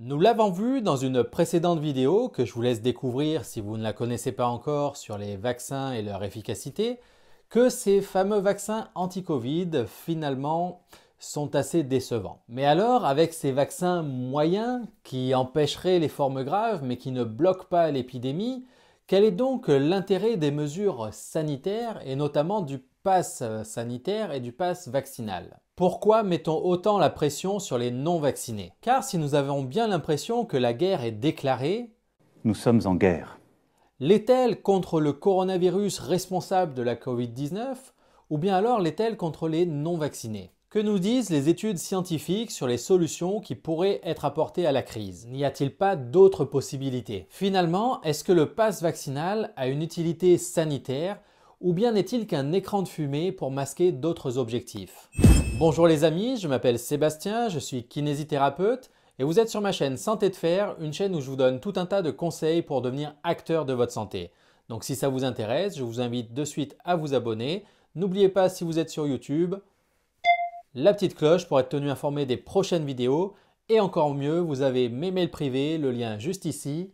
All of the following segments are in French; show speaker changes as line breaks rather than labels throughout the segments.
Nous l'avons vu dans une précédente vidéo que je vous laisse découvrir si vous ne la connaissez pas encore sur les vaccins et leur efficacité, que ces fameux vaccins anti-Covid finalement sont assez décevants. Mais alors, avec ces vaccins moyens qui empêcheraient les formes graves mais qui ne bloquent pas l'épidémie, quel est donc l'intérêt des mesures sanitaires et notamment du pass sanitaire et du pass vaccinal pourquoi mettons autant la pression sur les non-vaccinés Car si nous avons bien l'impression que la guerre est déclarée,
nous sommes en guerre.
L'est-elle contre le coronavirus responsable de la Covid-19 ou bien alors l'est-elle contre les non-vaccinés que nous disent les études scientifiques sur les solutions qui pourraient être apportées à la crise N'y a-t-il pas d'autres possibilités Finalement, est-ce que le pass vaccinal a une utilité sanitaire ou bien n'est-il qu'un écran de fumée pour masquer d'autres objectifs Bonjour les amis, je m'appelle Sébastien, je suis kinésithérapeute et vous êtes sur ma chaîne Santé de Fer, une chaîne où je vous donne tout un tas de conseils pour devenir acteur de votre santé. Donc si ça vous intéresse, je vous invite de suite à vous abonner. N'oubliez pas si vous êtes sur YouTube, la petite cloche pour être tenu informé des prochaines vidéos. Et encore mieux, vous avez mes mails privés, le lien juste ici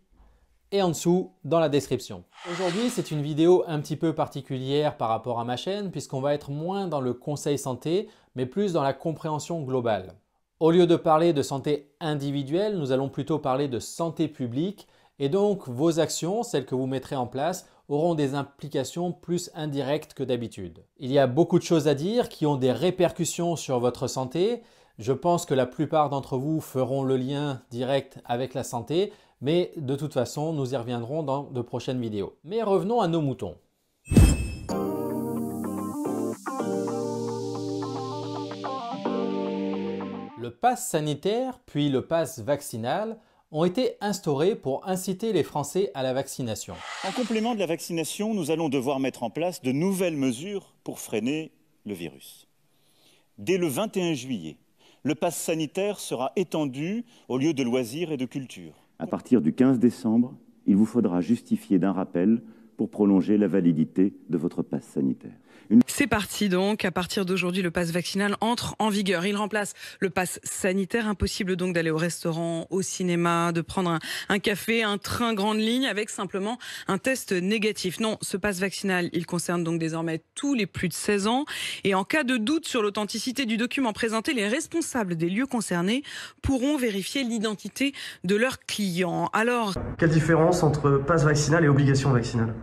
et en dessous dans la description. Aujourd'hui, c'est une vidéo un petit peu particulière par rapport à ma chaîne puisqu'on va être moins dans le conseil santé, mais plus dans la compréhension globale. Au lieu de parler de santé individuelle, nous allons plutôt parler de santé publique, et donc vos actions, celles que vous mettrez en place, auront des implications plus indirectes que d'habitude. Il y a beaucoup de choses à dire qui ont des répercussions sur votre santé. Je pense que la plupart d'entre vous feront le lien direct avec la santé, mais de toute façon, nous y reviendrons dans de prochaines vidéos. Mais revenons à nos moutons. le pass sanitaire puis le pass vaccinal ont été instaurés pour inciter les Français à la vaccination.
En complément de la vaccination, nous allons devoir mettre en place de nouvelles mesures pour freiner le virus. Dès le 21 juillet, le pass sanitaire sera étendu aux lieux de loisirs et de culture. À partir du 15 décembre, il vous faudra justifier d'un rappel pour prolonger la validité de votre passe sanitaire.
C'est parti donc. À partir d'aujourd'hui, le pass vaccinal entre en vigueur. Il remplace le pass sanitaire. Impossible donc d'aller au restaurant, au cinéma, de prendre un, café, un train grande ligne avec simplement un test négatif. Non, ce pass vaccinal, il concerne donc désormais tous les plus de 16 ans. Et en cas de doute sur l'authenticité du document présenté, les responsables des lieux concernés pourront vérifier l'identité
de leurs clients. Alors, quelle
différence entre pass vaccinal et obligation vaccinale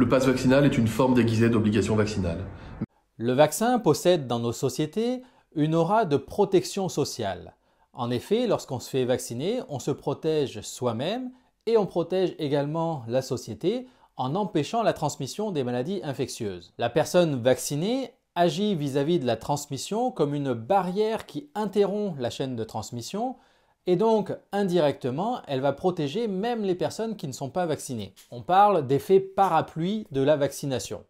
le passe vaccinal est une forme déguisée d'obligation vaccinale. Le vaccin possède dans nos sociétés une aura de protection sociale. En effet, lorsqu'on se fait vacciner, on se protège soi-même et on protège également la société en empêchant la transmission des maladies infectieuses. La personne vaccinée agit vis-à-vis -vis de la transmission comme une barrière qui interrompt la chaîne de transmission et donc, indirectement, elle va protéger même les personnes qui ne sont pas vaccinées. On parle d'effet parapluie de la vaccination.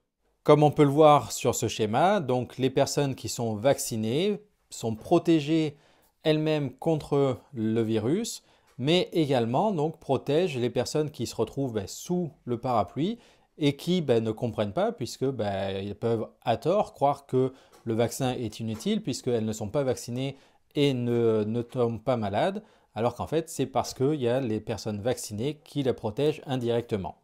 Comme on peut le voir sur ce schéma, donc les personnes qui sont vaccinées sont protégées elles-mêmes contre le virus, mais également donc protègent les personnes qui se retrouvent ben, sous le parapluie et qui ben, ne comprennent pas puisque ben, peuvent à tort croire que le vaccin est inutile puisqu'elles ne sont pas vaccinées et ne, tombe pas malade, alors qu'en fait c'est parce qu'il y a les personnes vaccinées qui la protègent indirectement.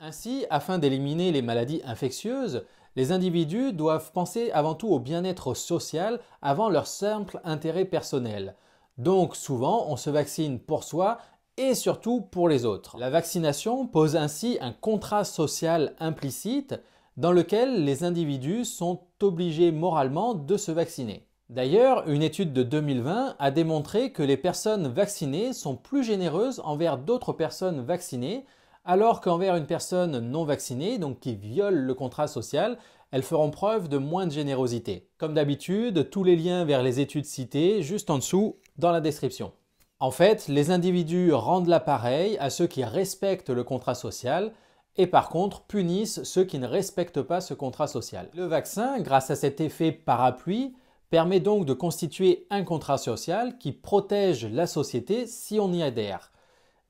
Ainsi, afin d'éliminer les maladies infectieuses, les individus doivent penser avant tout au bien-être social avant leur simple intérêt personnel. Donc souvent, on se vaccine pour soi et surtout pour les autres. La vaccination pose ainsi un contrat social implicite dans lequel les individus sont obligés moralement de se vacciner. D'ailleurs, une étude de 2020 a démontré que les personnes vaccinées sont plus généreuses envers d'autres personnes vaccinées, alors qu'envers une personne non vaccinée, donc qui viole le contrat social, elles feront preuve de moins de générosité. Comme d'habitude, tous les liens vers les études citées juste en dessous dans la description. En fait, les individus rendent l'appareil à ceux qui respectent le contrat social, et par contre punissent ceux qui ne respectent pas ce contrat social. Le vaccin, grâce à cet effet parapluie, permet donc de constituer un contrat social qui protège la société si on y adhère.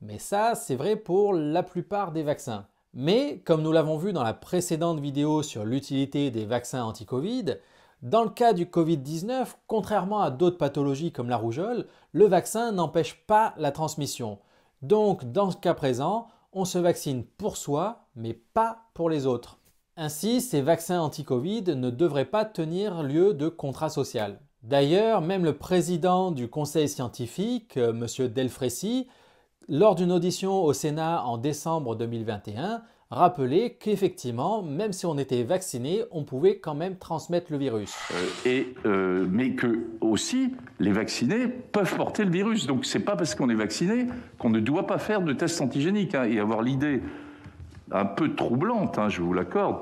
Mais ça, c'est vrai pour la plupart des vaccins. Mais, comme nous l'avons vu dans la précédente vidéo sur l'utilité des vaccins anti-Covid, dans le cas du Covid-19, contrairement à d'autres pathologies comme la rougeole, le vaccin n'empêche pas la transmission. Donc, dans ce cas présent, on se vaccine pour soi, mais pas pour les autres. Ainsi, ces vaccins anti-Covid ne devraient pas tenir lieu de contrat social. D'ailleurs, même le président du conseil scientifique, euh, M. Delfrécy, lors d'une audition au Sénat en décembre 2021, rappelait qu'effectivement, même si on était vacciné, on pouvait quand même transmettre le virus. Euh,
et, euh, mais que aussi, les vaccinés peuvent porter le virus. Donc, c'est pas parce qu'on est vacciné qu'on ne doit pas faire de tests antigéniques hein, et avoir l'idée un peu troublante, hein, je vous l'accorde,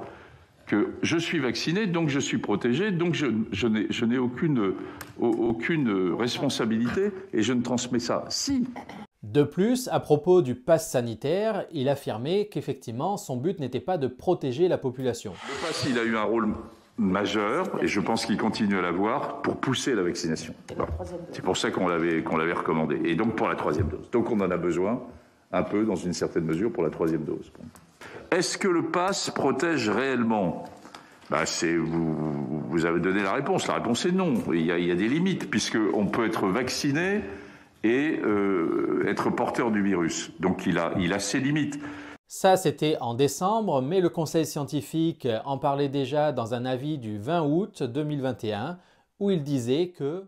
que je suis vacciné, donc je suis protégé, donc je, je n'ai aucune, aucune responsabilité et je ne transmets ça. Si
de plus, à propos du pass sanitaire, il affirmait qu'effectivement, son but n'était pas de protéger la population. Le
pass, il a eu un rôle majeur, et je pense qu'il continue à l'avoir, pour pousser la vaccination. C'est pour ça qu'on l'avait l'avait recommandé, et donc pour la troisième dose. Donc on en a besoin, un peu, dans une certaine mesure, pour la troisième dose. Est-ce que le pass protège réellement bah, vous, avez donné la réponse. La réponse est non. Il y a, des limites, puisqu'on peut être vacciné et euh, être porteur du virus. Donc il a ses limites.
Ça, c'était en décembre, mais le Conseil scientifique en parlait déjà dans un avis du 20 août 2021, où il disait que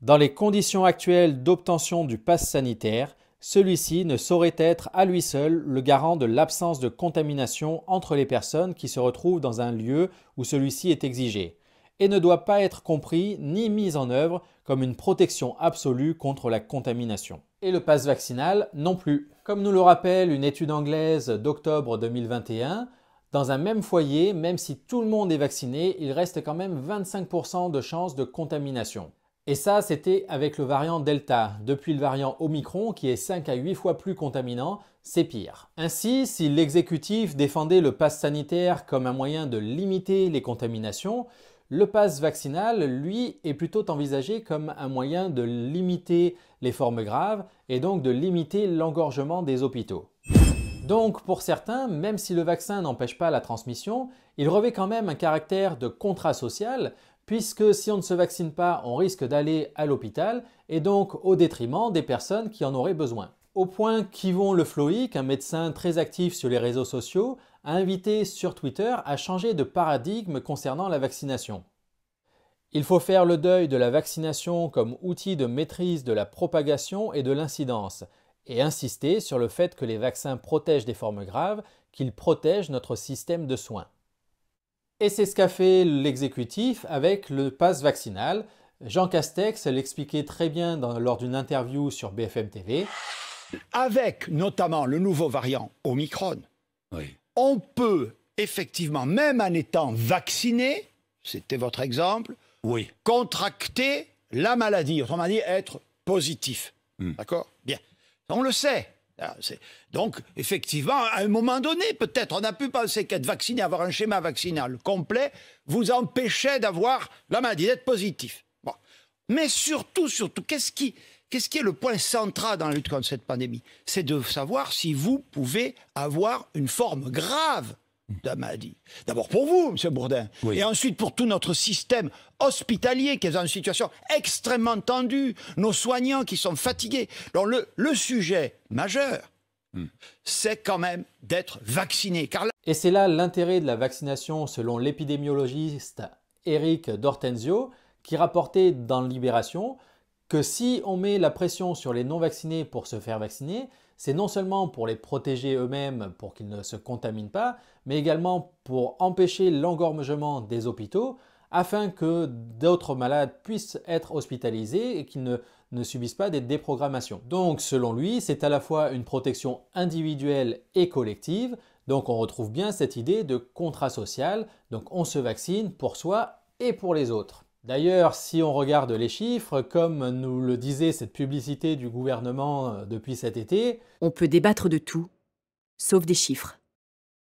dans les conditions actuelles d'obtention du pass sanitaire, celui-ci ne saurait être à lui seul le garant de l'absence de contamination entre les personnes qui se retrouvent dans un lieu où celui-ci est exigé, et ne doit pas être compris ni mis en œuvre comme une protection absolue contre la contamination. Et le passe vaccinal non plus. Comme nous le rappelle une étude anglaise d'octobre 2021, dans un même foyer, même si tout le monde est vacciné, il reste quand même 25% de chances de contamination. Et ça, c'était avec le variant Delta. Depuis le variant Omicron, qui est 5 à 8 fois plus contaminant, c'est pire. Ainsi, si l'exécutif défendait le pass sanitaire comme un moyen de limiter les contaminations, le pass vaccinal, lui, est plutôt envisagé comme un moyen de limiter les formes graves et donc de limiter l'engorgement des hôpitaux. Donc pour certains, même si le vaccin n'empêche pas la transmission, il revêt quand même un caractère de contrat social, puisque si on ne se vaccine pas, on risque d'aller à l'hôpital, et donc au détriment des personnes qui en auraient besoin. Au point qu'Yvon Le un médecin très actif sur les réseaux sociaux, a invité sur Twitter à changer de paradigme concernant la vaccination. Il faut faire le deuil de la vaccination comme outil de maîtrise de la propagation et de l'incidence, et insister sur le fait que les vaccins protègent des formes graves, qu'ils protègent notre système de soins. Et c'est ce qu'a fait l'exécutif avec le pass vaccinal. Jean Castex l'expliquait très bien lors d'une interview sur BFM TV. Avec notamment le nouveau variant Omicron, on peut
effectivement, même en étant vacciné, c'était votre exemple, oui. contracter la maladie, autrement dit être positif. Hmm. D'accord Bien. On le sait. Ah, Donc, effectivement, à un moment donné, peut-être, on a pu penser qu'être vacciné, avoir un schéma vaccinal complet, vous empêchait d'avoir la maladie, d'être positif. Mais surtout, surtout, qu'est-ce qui, qu'est-ce qui est le point central dans la lutte contre cette pandémie C'est de savoir si vous pouvez avoir une forme grave D'abord pour vous, M. Bourdin, et ensuite pour tout notre système hospitalier qui est dans une situation extrêmement tendue, nos soignants qui sont fatigués. Donc le,
sujet majeur, hmm. c'est quand même d'être vacciné. Et c'est là l'intérêt de la vaccination selon l'épidémiologiste Eric Dortenzio, qui rapportait dans Libération que si on met la pression sur les non vaccinés pour se faire vacciner, c'est non seulement pour les protéger eux-mêmes pour qu'ils ne se contaminent pas, mais également pour empêcher l'engorgement des hôpitaux afin que d'autres malades puissent être hospitalisés et qu'ils ne, subissent pas des déprogrammations. Donc selon lui, c'est à la fois une protection individuelle et collective, donc on retrouve bien cette idée de contrat social, donc on se vaccine pour soi et pour les autres. D'ailleurs, si on regarde les chiffres, comme nous le disait cette publicité du gouvernement euh, depuis cet été, on peut débattre de tout, sauf des chiffres.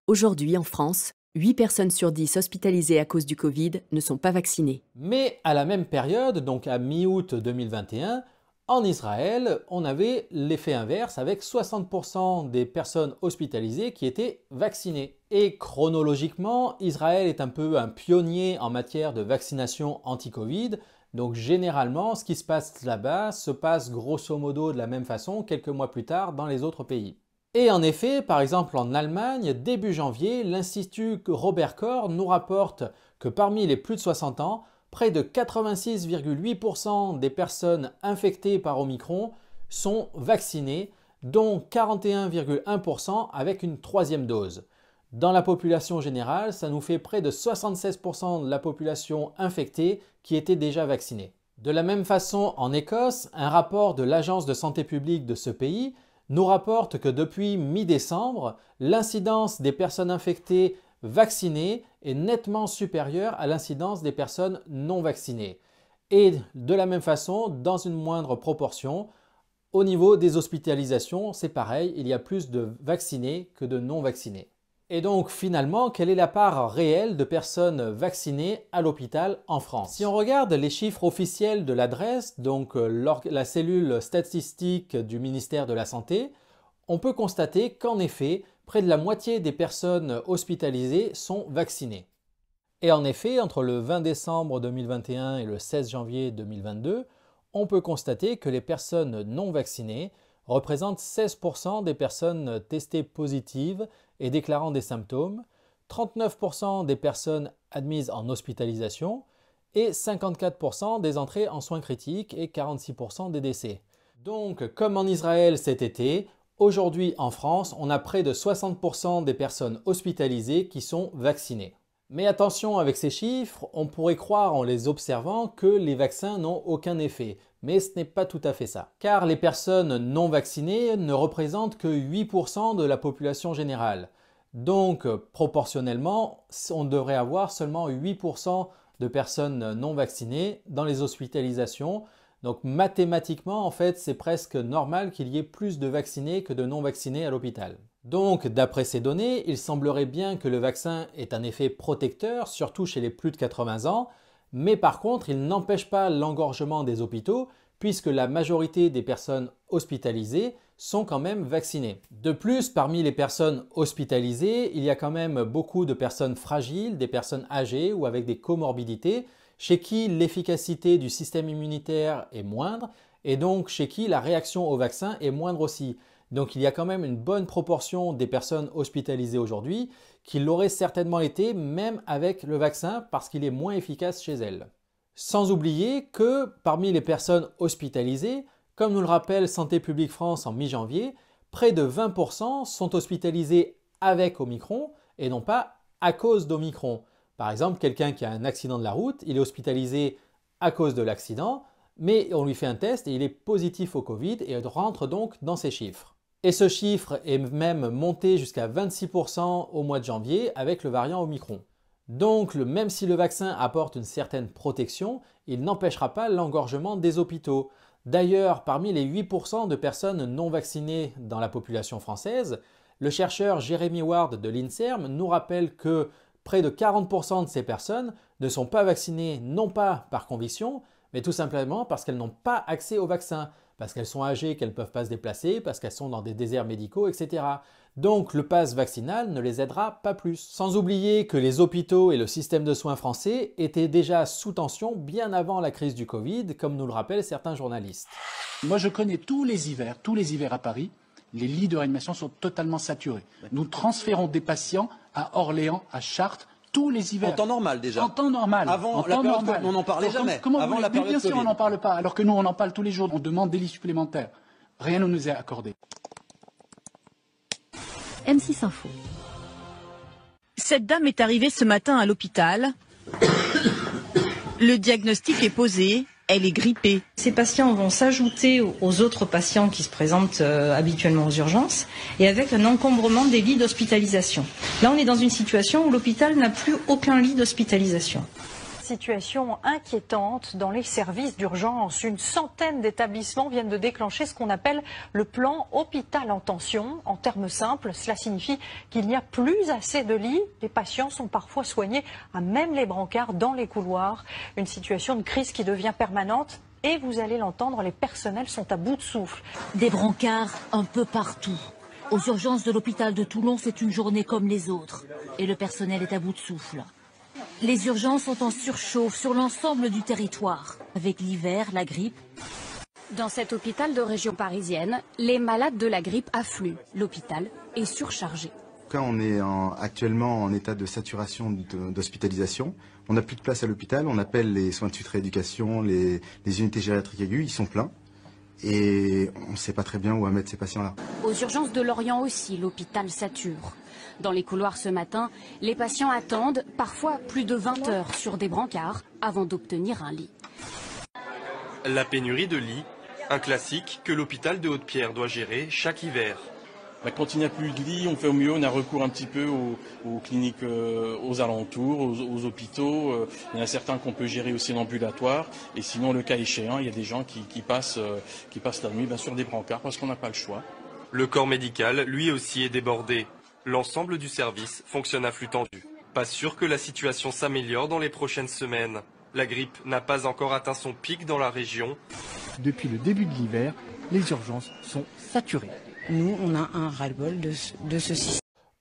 Aujourd'hui, en
France, 8 personnes sur 10 hospitalisées à cause du Covid ne sont pas vaccinées.
Mais à la même période, donc à mi-août 2021, en Israël, on avait l'effet inverse avec 60% des personnes hospitalisées qui étaient vaccinées. Et chronologiquement, Israël est un peu un pionnier en matière de vaccination anti-Covid. Donc généralement, ce qui se passe là-bas se passe grosso modo de la même façon quelques mois plus tard dans les autres pays. Et en effet, par exemple en Allemagne, début janvier, l'Institut Robert Koch nous rapporte que parmi les plus de 60 ans, près de 86,8% des personnes infectées par Omicron sont vaccinées, dont 41,1% avec une troisième dose. Dans la population générale, ça nous fait près de 76% de la population infectée qui était déjà vaccinée. De la même façon, en Écosse, un rapport de l'Agence de santé publique de ce pays nous rapporte que depuis mi-décembre, l'incidence des personnes infectées vaccinées est nettement supérieure à l'incidence des personnes non vaccinées. Et de la même façon, dans une moindre proportion, au niveau des hospitalisations, c'est pareil, il y a plus de vaccinés que de non vaccinés. Et donc finalement, quelle est la part réelle de personnes vaccinées à l'hôpital en France Si on regarde les chiffres officiels de l'adresse, donc euh, la cellule statistique du ministère de la Santé, on peut constater qu'en effet, près de la moitié des personnes hospitalisées sont vaccinées. Et en effet, entre le 20 décembre 2021 et le 16 janvier 2022, on peut constater que les personnes non vaccinées représente 16% des personnes testées positives et déclarant des symptômes, 39% des personnes admises en hospitalisation et 54% des entrées en soins critiques et 46% des décès. Donc, comme en Israël cet été, aujourd'hui en France, on a près de 60% des personnes hospitalisées qui sont vaccinées. Mais attention avec ces chiffres, on pourrait croire en les observant que les vaccins n'ont aucun effet, mais ce n'est pas tout à fait ça, car les personnes non vaccinées ne représentent que 8% de la population générale. Donc, proportionnellement, on devrait avoir seulement 8% de personnes non vaccinées dans les hospitalisations. Donc, mathématiquement, en fait, c'est presque normal qu'il y ait plus de vaccinés que de non vaccinés à l'hôpital. Donc, d'après ces données, il semblerait bien que le vaccin ait un effet protecteur, surtout chez les plus de 80 ans, mais par contre, il n'empêche pas l'engorgement des hôpitaux puisque la majorité des personnes hospitalisées sont quand même vaccinées. De plus, parmi les personnes hospitalisées, il y a quand même beaucoup de personnes fragiles, des personnes âgées ou avec des comorbidités, chez qui l'efficacité du système immunitaire est moindre et donc chez qui la réaction au vaccin est moindre aussi. Donc il y a quand même une bonne proportion des personnes hospitalisées aujourd'hui qu'il l'aurait certainement été même avec le vaccin parce qu'il est moins efficace chez elle. Sans oublier que parmi les personnes hospitalisées, comme nous le rappelle Santé publique France en mi-janvier, près de 20% sont hospitalisés avec Omicron et non pas à cause d'Omicron. Par exemple, quelqu'un qui a un accident de la route, il est hospitalisé à cause de l'accident, mais on lui fait un test et il est positif au Covid et rentre donc dans ces chiffres. Et ce chiffre est même monté jusqu'à 26% au mois de janvier avec le variant Omicron. Donc, même si le vaccin apporte une certaine protection, il n'empêchera pas l'engorgement des hôpitaux. D'ailleurs, parmi les 8% de personnes non vaccinées dans la population française, le chercheur Jeremy Ward de l'INSERM nous rappelle que près de 40% de ces personnes ne sont pas vaccinées non pas par conviction, mais tout simplement parce qu'elles n'ont pas accès au vaccin, parce qu'elles sont âgées, qu'elles ne peuvent pas se déplacer, parce qu'elles sont dans des déserts médicaux, etc. Donc le pass vaccinal ne les aidera pas plus. Sans oublier que les hôpitaux et le système de soins français étaient déjà sous tension bien avant la crise du Covid, comme nous le rappellent certains journalistes. Moi je connais tous les hivers, tous les hivers à Paris, les lits de réanimation sont totalement saturés. Nous transférons des patients à Orléans, à Chartres, tous les hivers. En temps normal déjà. En temps normal. Avant on n'en parlait jamais. Comment,
Avant la bien sûr, on n'en
parle pas. Alors que nous, on en parle tous les jours. On demande des lits supplémentaires. Rien ne nous est accordé.
M6 Info. Cette dame est arrivée ce matin à l'hôpital. Le diagnostic est posé elle est grippée. Ces patients vont s'ajouter aux autres patients qui se présentent euh, habituellement aux urgences et avec un encombrement des lits d'hospitalisation. Là, on est dans une situation où l'hôpital n'a plus aucun lit d'hospitalisation situation inquiétante dans les services d'urgence. Une centaine d'établissements viennent de déclencher ce qu'on appelle le plan hôpital en tension. En termes simples, cela signifie qu'il n'y a plus assez de lits. Les patients sont parfois soignés à même les brancards dans les couloirs. Une situation de crise qui devient permanente et vous allez l'entendre, les personnels sont à bout de souffle. Des brancards un peu partout. Aux urgences de l'hôpital de Toulon, c'est une journée comme les autres et le personnel est à bout de souffle. Les urgences sont en surchauffe sur l'ensemble du territoire, avec l'hiver, la grippe. Dans cet hôpital de région parisienne, les malades de la grippe affluent. L'hôpital est surchargé.
Quand on est actuellement en état de saturation d'hospitalisation, on n'a plus de place à l'hôpital, on appelle les soins de suite rééducation, les, les unités gériatriques aiguës, ils sont pleins et on ne sait pas très bien où mettre ces patients-là.
Aux urgences de Lorient aussi, l'hôpital sature. Dans les couloirs ce matin, les patients attendent parfois plus de 20 heures sur des brancards avant d'obtenir un lit.
La pénurie de lits, un classique que l'hôpital de Haute-Pierre doit gérer chaque hiver.
Bah, quand il n'y a plus de lits, on fait au mieux, on a recours un petit peu aux, cliniques euh, aux alentours, aux, hôpitaux. Euh, il y en a certains qu'on peut gérer aussi en ambulatoire. Et sinon, le cas échéant, il y a des gens qui, euh, passent, la nuit bah, sur des brancards parce qu'on n'a pas le choix.
Le corps médical, lui aussi, est débordé. L'ensemble du service fonctionne à flux tendu. Pas sûr que la situation s'améliore dans les prochaines semaines. La grippe n'a pas encore atteint son pic dans la région.
Depuis le début de l'hiver, les urgences sont saturées. Nous, on a un ras-le-bol de, ceci.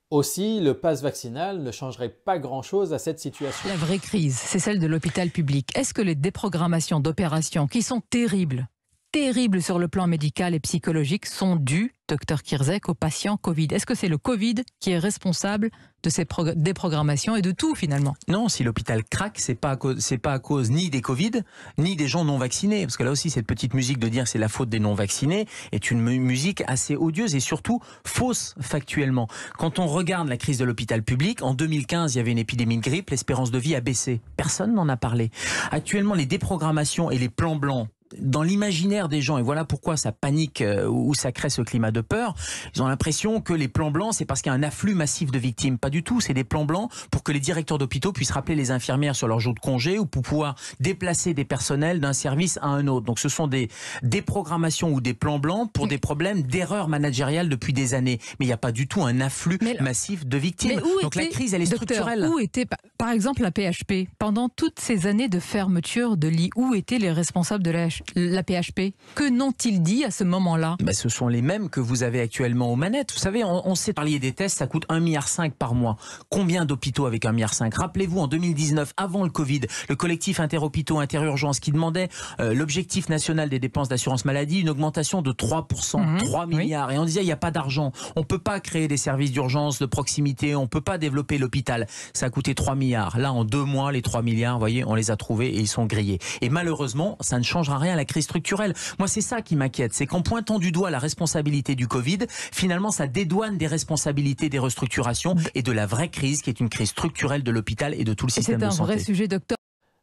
Aussi, le passe vaccinal ne changerait pas grand-chose à cette situation.
La vraie crise, c'est celle de l'hôpital public. Est-ce que les déprogrammations d'opérations, qui sont terribles, terribles sur le plan médical et psychologique sont dus, docteur Kirzek, aux patients Covid. Est-ce que c'est le Covid qui est responsable de ces déprogrammations et de tout finalement
Non, si l'hôpital craque, c'est pas c'est pas à cause ni des Covid, ni des gens non vaccinés. Parce que là aussi, cette petite musique de dire c'est la faute des non vaccinés est une musique assez odieuse et surtout fausse factuellement. Quand on regarde la crise de l'hôpital public, en 2015, il y avait une épidémie de grippe, l'espérance de vie a baissé. Personne n'en a parlé. Actuellement, les déprogrammations et les plans blancs dans l'imaginaire des gens, et voilà pourquoi ça panique euh, ou ça crée ce climat de peur, ils ont l'impression que les plans blancs, c'est parce qu'il y a un afflux massif de victimes. Pas du tout, c'est des plans blancs pour que les directeurs d'hôpitaux puissent rappeler les infirmières sur leur jour de congé ou pour pouvoir déplacer des personnels d'un service à un autre. Donc ce sont des déprogrammations ou des plans blancs pour des problèmes d'erreurs managériales depuis des années. Mais il n'y a pas du tout un afflux massif de victimes. Donc la crise, elle est structurelle. Où
était, par exemple, la PHP Pendant toutes ces années de fermeture de lits, où étaient les responsables de la PHP la PHP Que n'ont-ils dit à ce moment-là
bah, Ce sont les mêmes que vous avez actuellement aux manettes. Vous savez, on, s'est sait parler des tests, ça coûte 1,5 milliard par mois. Combien d'hôpitaux avec 1,5 milliard Rappelez-vous, en 2019, avant le Covid, le collectif interhôpitaux, interurgence qui demandait euh, l'objectif national des dépenses d'assurance maladie, une augmentation de 3%, 3 mhm, milliards. Et on disait, il n'y a pas d'argent. On ne peut pas créer des services d'urgence de proximité, on ne peut pas développer l'hôpital. Ça a coûté 3 milliards. Là, en deux mois, les 3 milliards, vous voyez, on les a trouvés et ils sont grillés. Et malheureusement, ça ne changera rien à la crise structurelle. Moi, c'est ça qui m'inquiète, c'est qu'en pointant du doigt la responsabilité du Covid, finalement, ça dédouane des responsabilités des restructurations et de la vraie crise qui est une crise structurelle de l'hôpital et de tout le système de santé. C'est un vrai sujet, docteur.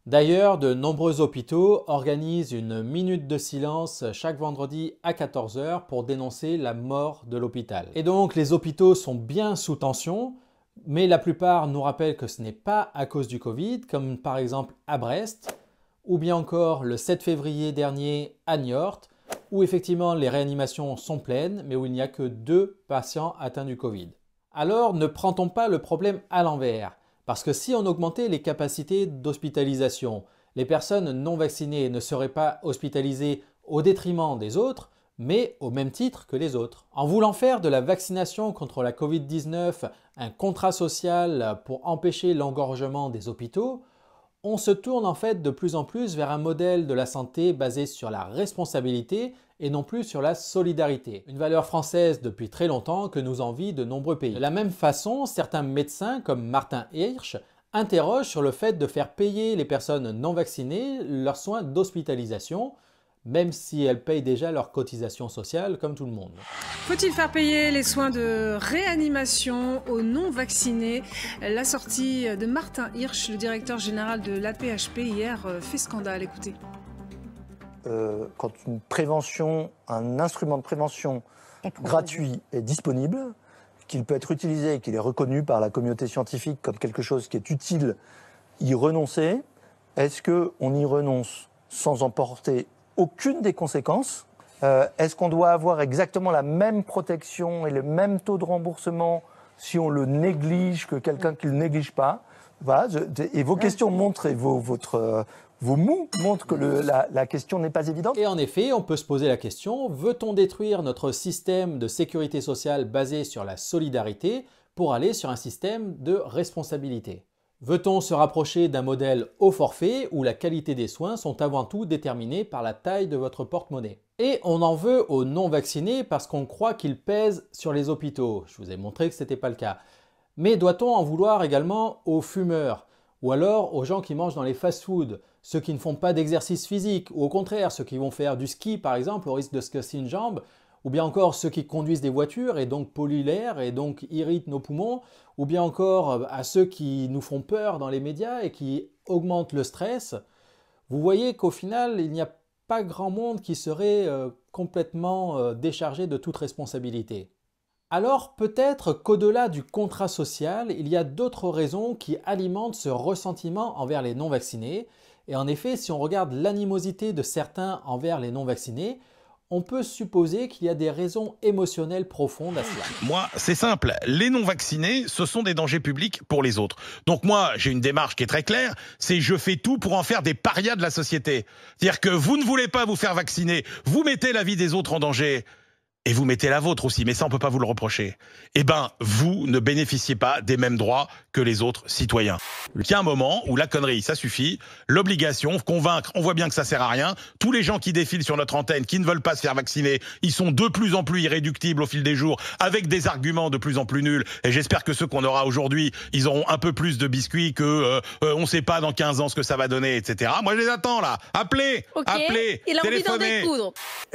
D'ailleurs,
de nombreux hôpitaux organisent une minute de silence chaque vendredi à 14h pour dénoncer la mort de l'hôpital. Et donc, les hôpitaux sont bien sous tension, mais la plupart nous rappellent que ce n'est pas à cause du Covid, comme par exemple à Brest, ou bien encore le 7 février dernier à Niort, où effectivement les réanimations sont pleines, mais où il n'y a que deux patients atteints du Covid. Alors ne prend-on pas le problème à l'envers Parce que si on augmentait les capacités d'hospitalisation, les personnes non vaccinées ne seraient pas hospitalisées au détriment des autres, mais au même titre que les autres. En voulant faire de la vaccination contre la Covid-19 un contrat social pour empêcher l'engorgement des hôpitaux, on se tourne en fait de plus en plus vers un modèle de la santé basé sur la responsabilité et non plus sur la solidarité, une valeur française depuis très longtemps que nous envient de nombreux pays. De la même façon, certains médecins comme Martin Hirsch interrogent sur le fait de faire payer les personnes non vaccinées leurs soins d'hospitalisation, même si elles payent déjà leurs cotisations sociales comme tout le monde.
Faut-il faire payer les soins de réanimation aux non-vaccinés La sortie de Martin Hirsch, le directeur général de l'APHP, hier euh, fait scandale. Écoutez.
Euh, quand une prévention, un instrument de prévention gratuit est disponible, qu'il peut être utilisé, et qu'il est reconnu par la communauté scientifique comme quelque chose qui est utile, y renoncer, est-ce qu'on y renonce sans emporter aucune des conséquences. Euh, est-ce qu'on doit avoir exactement la même protection et le même taux de remboursement si on le néglige que quelqu'un qui ne le néglige
pas Et vos questions montrent et vos, votre, euh, mots montrent que la, question n'est pas évidente. Et en effet, on peut se poser la question, veut-on détruire notre système de sécurité sociale basé sur la solidarité pour aller sur un système de responsabilité Veut-on se rapprocher d'un modèle au forfait où la qualité des soins sont avant tout déterminés par la taille de votre porte-monnaie Et on en veut aux non-vaccinés parce qu'on croit qu'ils pèsent sur les hôpitaux. Je vous ai montré que ce n'était pas le cas. Mais doit-on en vouloir également aux fumeurs ou alors aux gens qui mangent dans les fast-foods, ceux qui ne font pas d'exercice physique, ou au contraire ceux qui vont faire du ski par exemple au risque de se casser une jambe, ou bien encore ceux qui conduisent des voitures et donc polluent l'air et donc irritent nos poumons, ou bien encore euh, à ceux qui nous font peur dans les médias et qui augmentent le stress, vous voyez qu'au final, il n'y a pas grand monde qui serait euh, complètement euh, déchargé de toute responsabilité. Alors peut-être qu'au-delà du contrat social, il y a d'autres raisons qui alimentent ce ressentiment envers les non-vaccinés. Et en effet, si on regarde l'animosité de certains envers les non-vaccinés, on peut supposer qu'il y a des raisons émotionnelles profondes à cela.
Moi, c'est simple. Les non-vaccinés, ce sont des dangers publics pour les autres. Donc moi, j'ai une démarche qui est très claire, c'est je fais tout pour en faire des parias de la société. C'est-à-dire que vous ne voulez pas vous faire vacciner, vous mettez la vie des autres en danger et vous mettez la vôtre aussi, mais ça on peut pas vous le reprocher. Eh ben, vous ne bénéficiez pas des mêmes droits que les autres citoyens. Il y a un moment où la connerie, ça suffit, l'obligation, convaincre, on voit bien que ça sert à rien. Tous les gens qui défilent sur notre antenne, qui ne veulent pas se faire vacciner, ils sont de plus en plus irréductibles au fil des jours, avec des arguments de plus en plus nuls. Et j'espère que ceux qu'on aura aujourd'hui, ils auront un peu plus de biscuits que euh, ne euh, on sait pas dans 15 ans ce que ça va donner, etc. Moi je les attends là. Appelez, appelez, Il a téléphonez,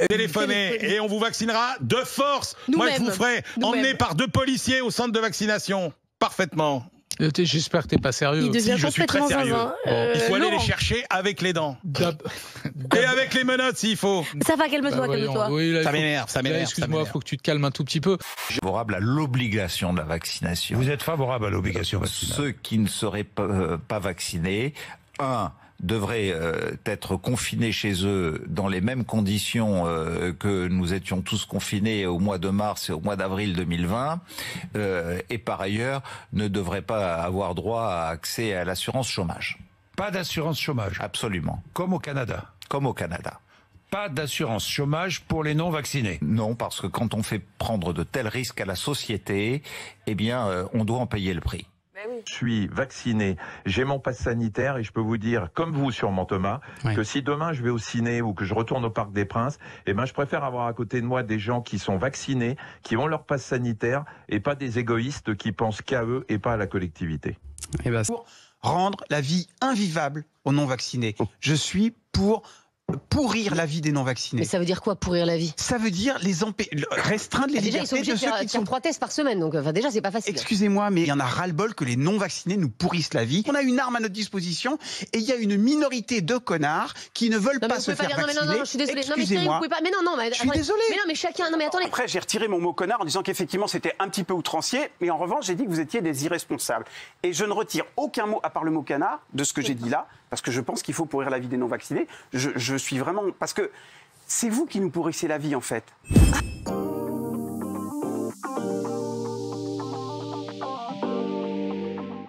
téléphonez, et on vous vaccinera de force. Moi, je vous ferai emmener par deux policiers au centre de vaccination. Parfaitement. Euh, j'espère que t'es pas sérieux. si, hein. je suis très sérieux. il faut euh, aller les chercher avec les dents. Et avec les menottes s'il faut.
Ça va, calme-toi, bah, calme-toi. ça m'énerve, ça m'énerve.
Excuse-moi, il faut que tu te calmes un tout petit peu. Favorable à l'obligation de la vaccination. Vous êtes favorable à l'obligation euh, vaccination. Ceux qui
ne seraient pas, pas vaccinés, un, devraient euh, être confinés chez eux dans les mêmes conditions euh, que nous étions tous confinés au mois de mars et au mois d'avril 2020, euh, et par ailleurs ne devraient pas avoir droit à accès à l'assurance chômage. Pas d'assurance chômage Absolument. Comme au Canada Comme au Canada pas d'assurance chômage pour les non vaccinés. Non, parce que quand on fait
prendre de tels risques à la société, eh bien, on doit en payer le prix. Ben je suis vacciné, j'ai mon passe sanitaire et je peux vous dire, comme vous sûrement Thomas, que si demain je vais au ciné ou que je retourne au Parc des Princes, eh ben, je préfère avoir à côté de moi des gens qui sont vaccinés, qui ont leur passe sanitaire et pas des égoïstes qui pensent qu'à eux et pas à la collectivité.
Et eh ben, Pour rendre la vie invivable aux non-vaccinés. Oh. Je suis pour pourrir la vie des non-vaccinés. Mais
ça veut dire quoi, pourrir la vie
Ça veut dire les restreindre les ah, déjà, libertés ils sont de, de qui sont...
trois tests par semaine, donc enfin, déjà, c'est pas facile.
Excusez-moi, mais il y en a ras-le-bol que les non-vaccinés nous pourrissent la vie. On a une arme à notre disposition et il y a une minorité de connards qui ne veulent pas se faire vacciner. Non, non, je suis désolé. mais pas.
Mais non, non, mais, je suis désolé. Mais non, mais chacun. Après,
j'ai retiré mon mot connard en disant qu'effectivement, c'était un petit peu outrancier, mais en revanche, j'ai dit que vous étiez des irresponsables. Et je ne retire aucun mot, à part le mot canard, de ce que j'ai dit là, parce que je pense qu'il faut pourrir la vie des non-vaccinés. Je, suis vraiment... Parce que c'est vous qui nous pourrissez la vie, en fait.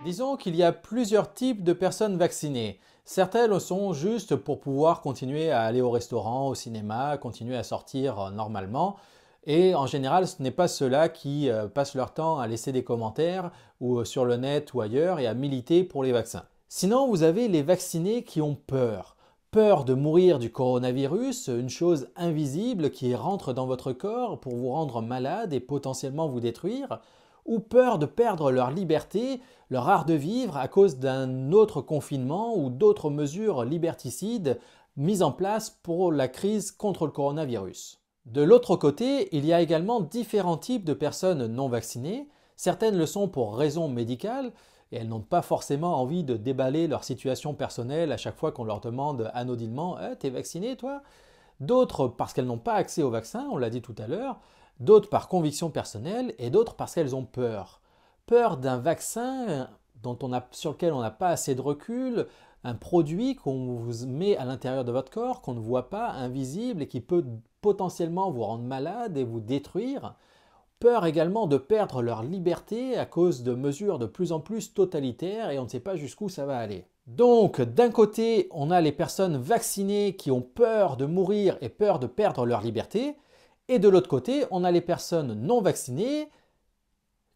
Disons qu'il y a plusieurs types de personnes vaccinées. Certaines le sont juste pour pouvoir continuer à aller au restaurant, au cinéma, continuer à sortir euh, normalement. Et en général, ce n'est pas ceux-là qui euh, passent leur temps à laisser des commentaires ou euh, sur le net ou ailleurs et à militer pour les vaccins. Sinon, vous avez les vaccinés qui ont peur. Peur de mourir du coronavirus, une chose invisible qui rentre dans votre corps pour vous rendre malade et potentiellement vous détruire, ou peur de perdre leur liberté, leur art de vivre à cause d'un autre confinement ou d'autres mesures liberticides mises en place pour la crise contre le coronavirus. De l'autre côté, il y a également différents types de personnes non vaccinées. Certaines le sont pour raisons médicales, et elles n'ont pas forcément envie de déballer leur situation personnelle à chaque fois qu'on leur demande anodinement eh, T'es vacciné toi ?⁇ D'autres parce qu'elles n'ont pas accès au vaccin, on l'a dit tout à l'heure, d'autres par conviction personnelle et d'autres parce qu'elles ont peur. Peur d'un vaccin dont on a, sur lequel on n'a pas assez de recul, un produit qu'on vous met à l'intérieur de votre corps, qu'on ne voit pas, invisible et qui peut potentiellement vous rendre malade et vous détruire. Peur également de perdre leur liberté à cause de mesures de plus en plus totalitaires et on ne sait pas jusqu'où ça va aller. Donc d'un côté, on a les personnes vaccinées qui ont peur de mourir et peur de perdre leur liberté, et de l'autre côté, on a les personnes non vaccinées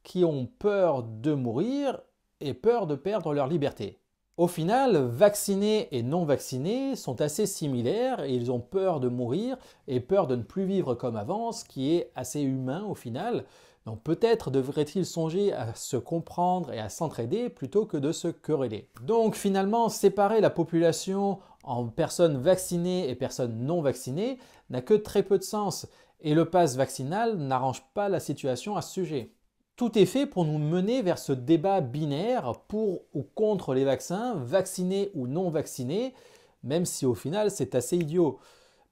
qui ont peur de mourir et peur de perdre leur liberté. Au final, vaccinés et non vaccinés sont assez similaires et ils ont peur de mourir et peur de ne plus vivre comme avant, ce qui est assez humain au final. Donc peut-être devraient-ils songer à se comprendre et à s'entraider plutôt que de se quereller. Donc finalement, séparer la population en personnes vaccinées et personnes non vaccinées n'a que très peu de sens et le pass vaccinal n'arrange pas la situation à ce sujet. Tout est fait pour nous mener vers ce débat binaire pour ou contre les vaccins, vaccinés ou non vaccinés, même si au final c'est assez idiot.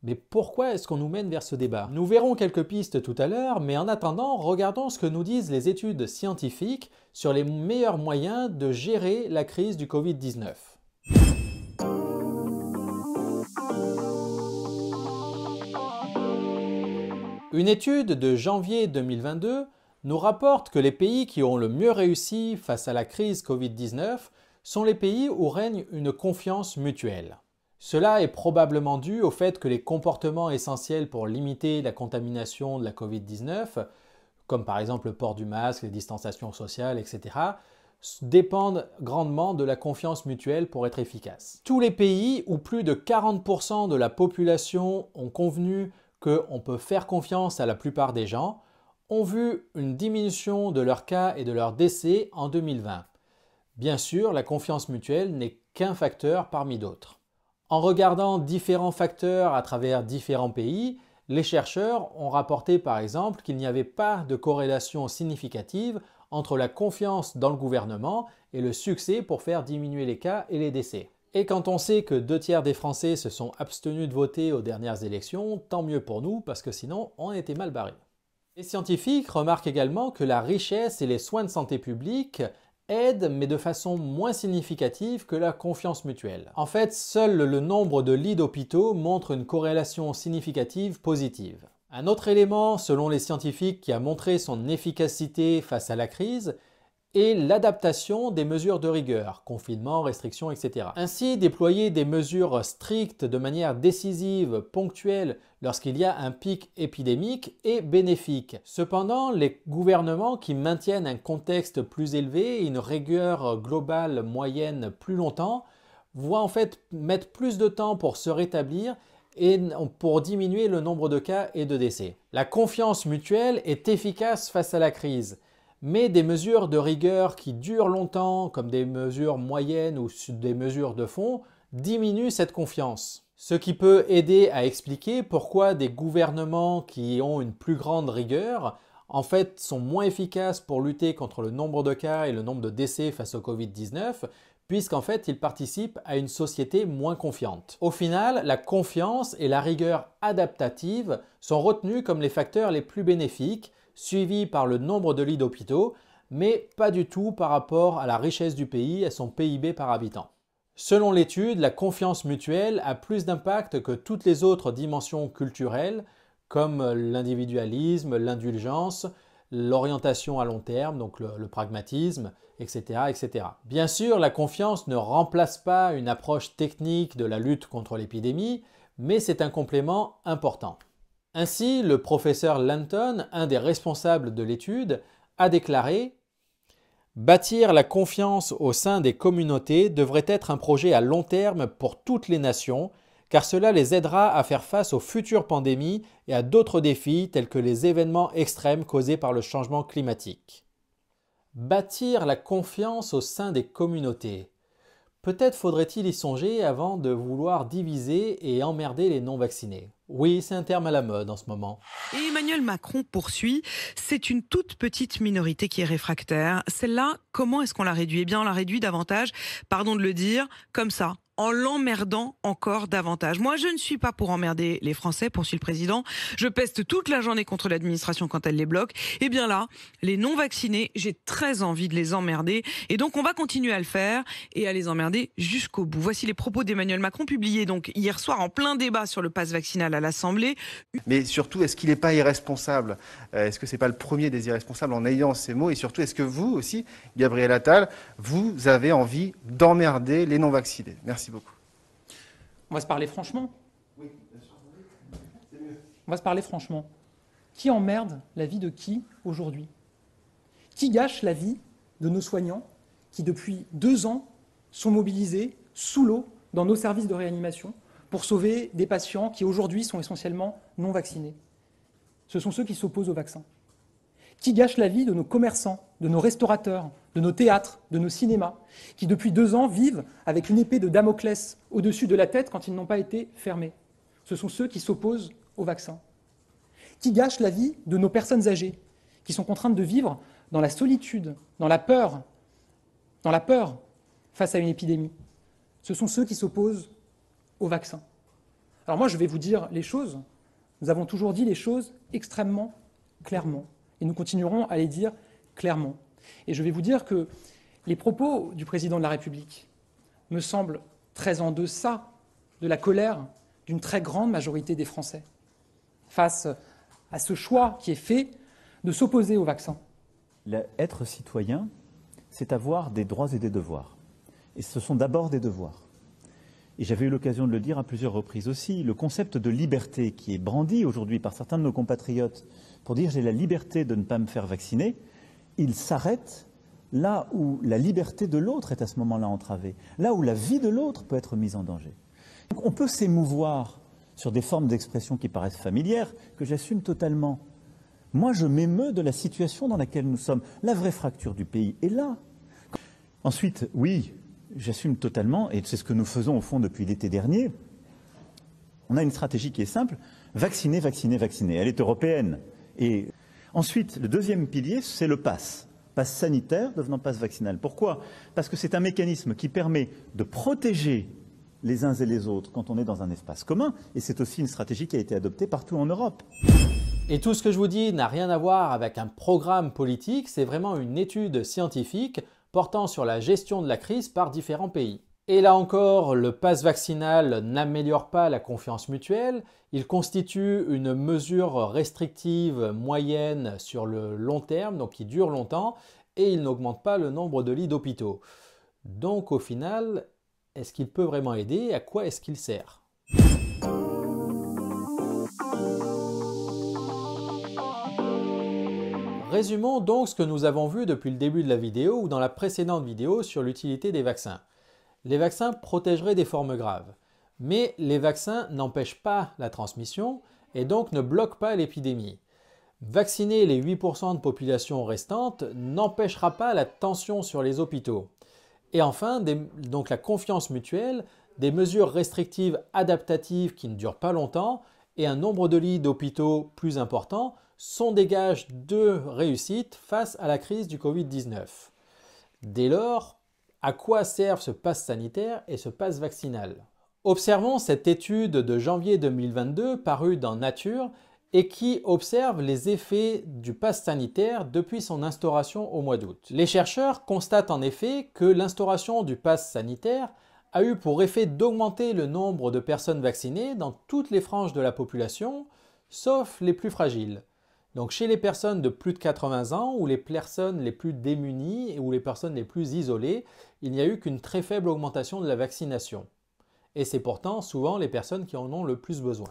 Mais pourquoi est-ce qu'on nous mène vers ce débat Nous verrons quelques pistes tout à l'heure, mais en attendant, regardons ce que nous disent les études scientifiques sur les meilleurs moyens de gérer la crise du Covid-19. Une étude de janvier 2022 nous rapporte que les pays qui ont le mieux réussi face à la crise Covid-19 sont les pays où règne une confiance mutuelle. Cela est probablement dû au fait que les comportements essentiels pour limiter la contamination de la Covid-19, comme par exemple le port du masque, les distanciations sociales, etc., dépendent grandement de la confiance mutuelle pour être efficaces. Tous les pays où plus de 40% de la population ont convenu qu'on peut faire confiance à la plupart des gens, ont vu une diminution de leurs cas et de leurs décès en 2020. Bien sûr, la confiance mutuelle n'est qu'un facteur parmi d'autres. En regardant différents facteurs à travers différents pays, les chercheurs ont rapporté par exemple qu'il n'y avait pas de corrélation significative entre la confiance dans le gouvernement et le succès pour faire diminuer les cas et les décès. Et quand on sait que deux tiers des Français se sont abstenus de voter aux dernières élections, tant mieux pour nous parce que sinon on était mal barrés. Les scientifiques remarquent également que la richesse et les soins de santé publique aident, mais de façon moins significative que la confiance mutuelle. En fait, seul le nombre de lits d'hôpitaux montre une corrélation significative positive. Un autre élément, selon les scientifiques, qui a montré son efficacité face à la crise, et l'adaptation des mesures de rigueur, confinement, restrictions, etc. Ainsi, déployer des mesures strictes de manière décisive, ponctuelle, lorsqu'il y a un pic épidémique est bénéfique. Cependant, les gouvernements qui maintiennent un contexte plus élevé et une rigueur globale moyenne plus longtemps voient en fait mettre plus de temps pour se rétablir et pour diminuer le nombre de cas et de décès. La confiance mutuelle est efficace face à la crise mais des mesures de rigueur qui durent longtemps, comme des mesures moyennes ou des mesures de fond, diminuent cette confiance. Ce qui peut aider à expliquer pourquoi des gouvernements qui ont une plus grande rigueur, en fait, sont moins efficaces pour lutter contre le nombre de cas et le nombre de décès face au Covid-19, puisqu'en fait, ils participent à une société moins confiante. Au final, la confiance et la rigueur adaptative sont retenues comme les facteurs les plus bénéfiques, suivi par le nombre de lits d'hôpitaux, mais pas du tout par rapport à la richesse du pays et son PIB par habitant. Selon l'étude, la confiance mutuelle a plus d'impact que toutes les autres dimensions culturelles, comme l'individualisme, l'indulgence, l'orientation à long terme, donc le, pragmatisme, etc., etc. Bien sûr, la confiance ne remplace pas une approche technique de la lutte contre l'épidémie, mais c'est un complément important. Ainsi, le professeur Lanton, un des responsables de l'étude, a déclaré Bâtir la confiance au sein des communautés devrait être un projet à long terme pour toutes les nations, car cela les aidera à faire face aux futures pandémies et à d'autres défis tels que les événements extrêmes causés par le changement climatique. Bâtir la confiance au sein des communautés. Peut-être faudrait-il y songer avant de vouloir diviser et emmerder les non-vaccinés. Oui, c'est un terme à la mode en ce moment. Et Emmanuel Macron poursuit,
c'est une toute petite minorité qui est réfractaire. Celle-là, comment est-ce qu'on la réduit Eh bien, on la réduit davantage, pardon de le dire, comme ça, en l'emmerdant encore davantage. Moi, je ne suis pas pour emmerder les Français, poursuit le président. Je peste toute la journée contre l'administration quand elle les bloque. Eh bien là, les non-vaccinés, j'ai très envie de les emmerder. Et donc, on va continuer à le faire et à les emmerder jusqu'au bout. Voici les propos d'Emmanuel Macron publiés donc hier soir en plein débat sur le pass vaccinal à l'Assemblée.
Mais surtout, est-ce qu'il n'est pas irresponsable euh, Est-ce que c'est pas le premier des irresponsables en ayant ces mots Et surtout, est-ce que vous aussi, Gabriel Attal, vous avez envie d'emmerder les non-vaccinés Merci. Merci beaucoup.
On va se parler franchement On va se parler franchement. Qui emmerde la vie de qui aujourd'hui Qui gâche la vie de nos soignants qui, depuis deux ans, sont mobilisés sous l'eau dans nos services de réanimation pour sauver des patients qui aujourd'hui sont essentiellement non vaccinés Ce sont ceux qui s'opposent au vaccin. Qui gâche la vie de nos commerçants de nos restaurateurs, de nos théâtres, de nos cinémas, qui depuis deux ans vivent avec une épée de Damoclès au-dessus de la tête quand ils n'ont pas été fermés. Ce sont ceux qui s'opposent au vaccin, qui gâchent la vie de nos personnes âgées, qui sont contraintes de vivre dans la solitude, dans la peur, dans la peur face à une épidémie. Ce sont ceux qui s'opposent au vaccin. Alors moi, je vais vous dire les choses. Nous avons toujours dit les choses extrêmement clairement. Et nous continuerons à les dire clairement. Et je vais vous dire que les propos du président de la République me semblent très en deçà de la colère d'une très grande majorité des Français face à ce choix qui est fait de s'opposer au vaccin.
être citoyen, c'est avoir des droits et des devoirs. Et ce sont d'abord des devoirs. Et j'avais eu l'occasion de le dire à plusieurs reprises aussi, le concept de liberté qui est brandi aujourd'hui par certains de nos compatriotes pour dire j'ai la liberté de ne pas me faire vacciner, il s'arrête là où la liberté de l'autre est à ce moment-là entravée, là où la vie de l'autre peut être mise en danger. on peut s'émouvoir sur des formes d'expression qui paraissent familières, que j'assume totalement. Moi, je m'émeus de la situation dans laquelle nous sommes. La vraie fracture du pays est là. Ensuite, oui, j'assume totalement, et c'est ce que nous faisons au fond depuis l'été dernier, on a une stratégie qui est simple, vacciner, vacciner, vacciner. Elle est européenne. Et Ensuite, le deuxième pilier, c'est le pass. Pass sanitaire devenant pass vaccinal. Pourquoi Parce que c'est un mécanisme qui permet de protéger les uns et les autres quand on est dans un espace commun, et c'est aussi une stratégie qui a été adoptée partout en Europe.
Et tout ce que je vous dis n'a rien à voir avec un programme politique, c'est vraiment une étude scientifique portant sur la gestion de la crise par différents pays. Et là encore, le passe vaccinal n'améliore pas la confiance mutuelle, il constitue une mesure restrictive moyenne sur le long terme, donc qui dure longtemps, et il n'augmente pas le nombre de lits d'hôpitaux. Donc au final, est-ce qu'il peut vraiment aider À quoi est-ce qu'il sert Résumons donc ce que nous avons vu depuis le début de la vidéo ou dans la précédente vidéo sur l'utilité des vaccins. Les vaccins protégeraient des formes graves, mais les vaccins n'empêchent pas la transmission et donc ne bloquent pas l'épidémie. Vacciner les 8% de population restante n'empêchera pas la tension sur les hôpitaux. Et enfin, donc la confiance mutuelle, des mesures restrictives adaptatives qui ne durent pas longtemps et un nombre de lits d'hôpitaux plus important sont des gages de réussite face à la crise du Covid-19. Dès lors, à quoi servent ce passe sanitaire et ce passe vaccinal Observons cette étude de janvier 2022 parue dans Nature et qui observe les effets du pass sanitaire depuis son instauration au mois d'août. Les chercheurs constatent en effet que l'instauration du pass sanitaire a eu pour effet d'augmenter le nombre de personnes vaccinées dans toutes les franges de la population, sauf les plus fragiles, donc chez les personnes de plus de 80 ans ou les personnes les plus démunies ou les personnes les plus isolées, il n'y a eu qu'une très faible augmentation de la vaccination. Et c'est pourtant souvent les personnes qui en ont le plus besoin.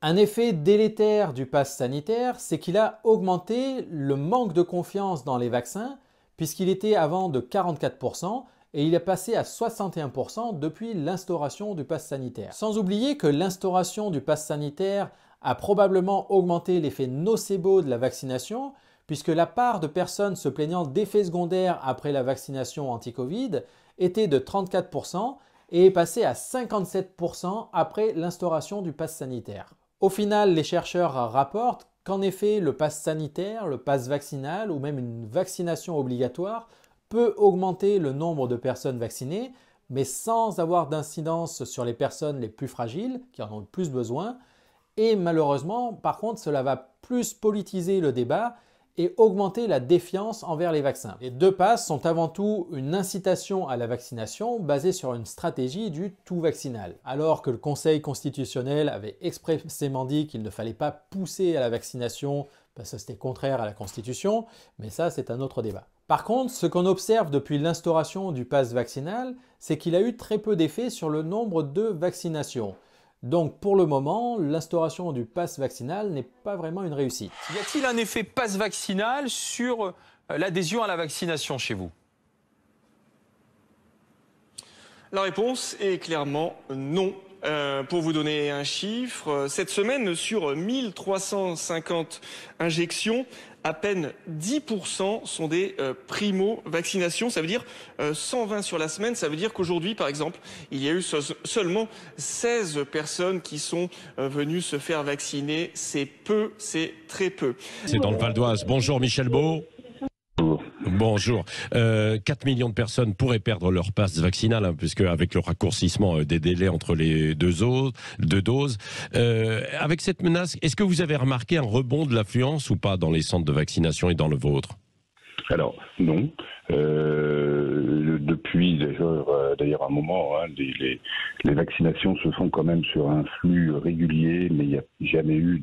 Un effet délétère du pass sanitaire, c'est qu'il a augmenté le manque de confiance dans les vaccins, puisqu'il était avant de 44% et il est passé à 61% depuis l'instauration du pass sanitaire. Sans oublier que l'instauration du pass sanitaire a probablement augmenté l'effet nocebo de la vaccination, puisque la part de personnes se plaignant d'effets secondaires après la vaccination anti-Covid était de 34% et est passée à 57% après l'instauration du pass sanitaire. Au final, les chercheurs rapportent qu'en effet, le pass sanitaire, le pass vaccinal ou même une vaccination obligatoire peut augmenter le nombre de personnes vaccinées, mais sans avoir d'incidence sur les personnes les plus fragiles, qui en ont le plus besoin, et malheureusement, par contre, cela va plus politiser le débat et augmenter la défiance envers les vaccins. Les deux passes sont avant tout une incitation à la vaccination basée sur une stratégie du tout vaccinal. Alors que le Conseil constitutionnel avait expressément dit qu'il ne fallait pas pousser à la vaccination parce que c'était contraire à la Constitution, mais ça c'est un autre débat. Par contre, ce qu'on observe depuis l'instauration du pass vaccinal, c'est qu'il a eu très peu d'effet sur le nombre de vaccinations. Donc pour le moment, l'instauration du pass vaccinal n'est pas vraiment une réussite. Y a-t-il un effet pass vaccinal sur euh, l'adhésion à la vaccination chez vous
La réponse est clairement non. Euh, pour vous donner un chiffre, euh, cette semaine, sur 1350 injections, à peine 10% sont des euh, primo-vaccinations. Ça veut dire 120 sur la semaine. Ça veut dire qu'aujourd'hui, par exemple, il y a eu seulement 16 personnes qui sont venues se faire vacciner. C'est peu, c'est très peu.
C'est dans le Val d'Oise. Bonjour Michel Beau. Bonjour. 4 euh, millions de personnes pourraient perdre leur passe vaccinale, hein, puisque avec le raccourcissement euh, des délais entre les deux, deux doses, euh, avec cette menace, est-ce que vous avez remarqué un rebond de l'affluence ou pas dans les centres de vaccination et dans le vôtre Alors, non. Euh, depuis euh, d'ailleurs un moment, hein, les, les, vaccinations se font quand même sur un flux régulier,
mais il n'y a jamais eu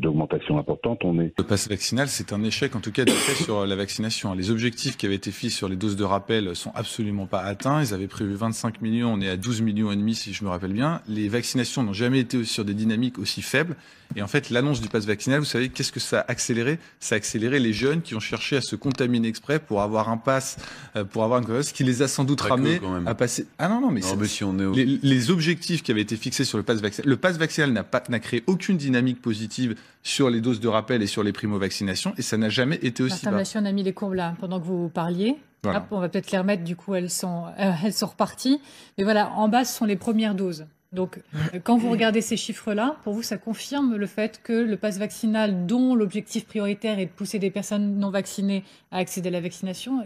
d'augmentation de, de, euh, importante. On est... Le pass vaccinal, c'est un échec, en tout cas, sur la vaccination. Les objectifs qui avaient été fixés sur les doses de rappel sont absolument pas atteints. Ils avaient prévu 25 millions, on est à 12 millions et demi, si je me rappelle bien. Les vaccinations n'ont jamais été sur des dynamiques aussi faibles. Et en fait, l'annonce du pass vaccinal, vous savez, qu'est-ce que ça a accéléré Ça a accéléré les jeunes qui ont cherché à se contaminer exprès pour pour avoir un pass, euh, pour avoir ce qui les a sans doute ramenés à passer. Ah non, non, mais, si on est au... les, objectifs qui avaient été fixés sur le pass vaccinal, le pass vaccinal n'a pas n'a créé aucune dynamique positive sur les doses de rappel et sur les primo-vaccinations, et ça n'a jamais été aussi Martin
bas. a mis les courbes là pendant que vous parliez. on va peut-être les remettre, du coup elles sont, euh, elles sont reparties. Mais voilà, en bas ce sont les premières doses. Donc, euh, quand vous regardez ces chiffres-là, pour vous, ça confirme le fait que le pass vaccinal, dont l'objectif prioritaire est de pousser des personnes non vaccinées à accéder à la vaccination.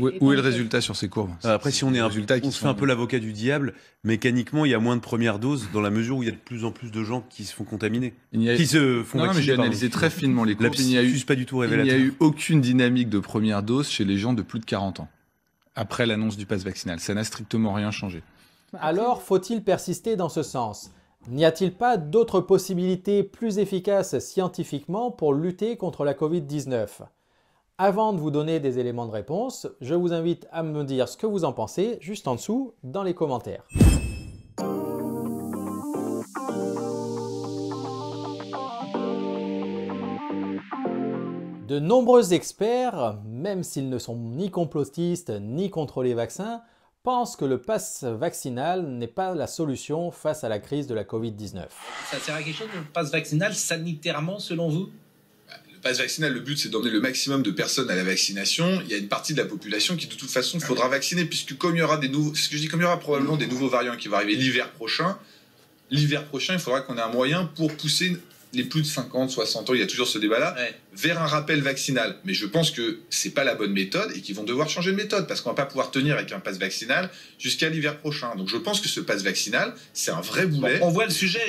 où est, le résultat sur ces courbes euh, Après, si on est un résultat, qui se fait un peu l'avocat du diable. Mécaniquement, il y a moins de premières doses dans la mesure où il y a de plus en plus de gens qui se font contaminer, qui se font non, mais J'ai analysé très finement les courbes. Il n'y a eu pas du tout Il n'y a eu aucune dynamique de première dose chez les gens de plus de 40 ans après l'annonce du passe vaccinal. Ça n'a strictement rien changé.
Alors faut-il persister dans ce sens N'y a-t-il pas d'autres possibilités plus efficaces scientifiquement pour lutter contre la Covid-19 Avant de vous donner des éléments de réponse, je vous invite à me dire ce que vous en pensez juste en dessous dans les commentaires. De nombreux experts, même s'ils ne sont ni complotistes ni contre les vaccins, pense que le pass vaccinal n'est pas la solution face à la crise de la Covid-19.
Ça sert à quelque chose le pass vaccinal sanitairement selon vous bah, le pass vaccinal, le but, c'est d'emmener le maximum de personnes à la vaccination. Il y a une partie de la population qui, de toute façon, ah faudra vacciner, puisque comme il y aura des nouveaux, ce que je dis, comme il y aura probablement mm. des nouveaux variants qui vont arriver l'hiver prochain, l'hiver prochain, il faudra qu'on ait un moyen pour pousser les plus de 50, 60 ans, il y a toujours ce débat-là, vers un rappel vaccinal. Mais je pense que c'est pas la bonne méthode et qu'ils vont devoir changer de méthode parce qu'on va pas pouvoir tenir avec un passe vaccinal jusqu'à l'hiver prochain. Donc je pense que ce passe vaccinal, c'est un vrai boulet. on voit le sujet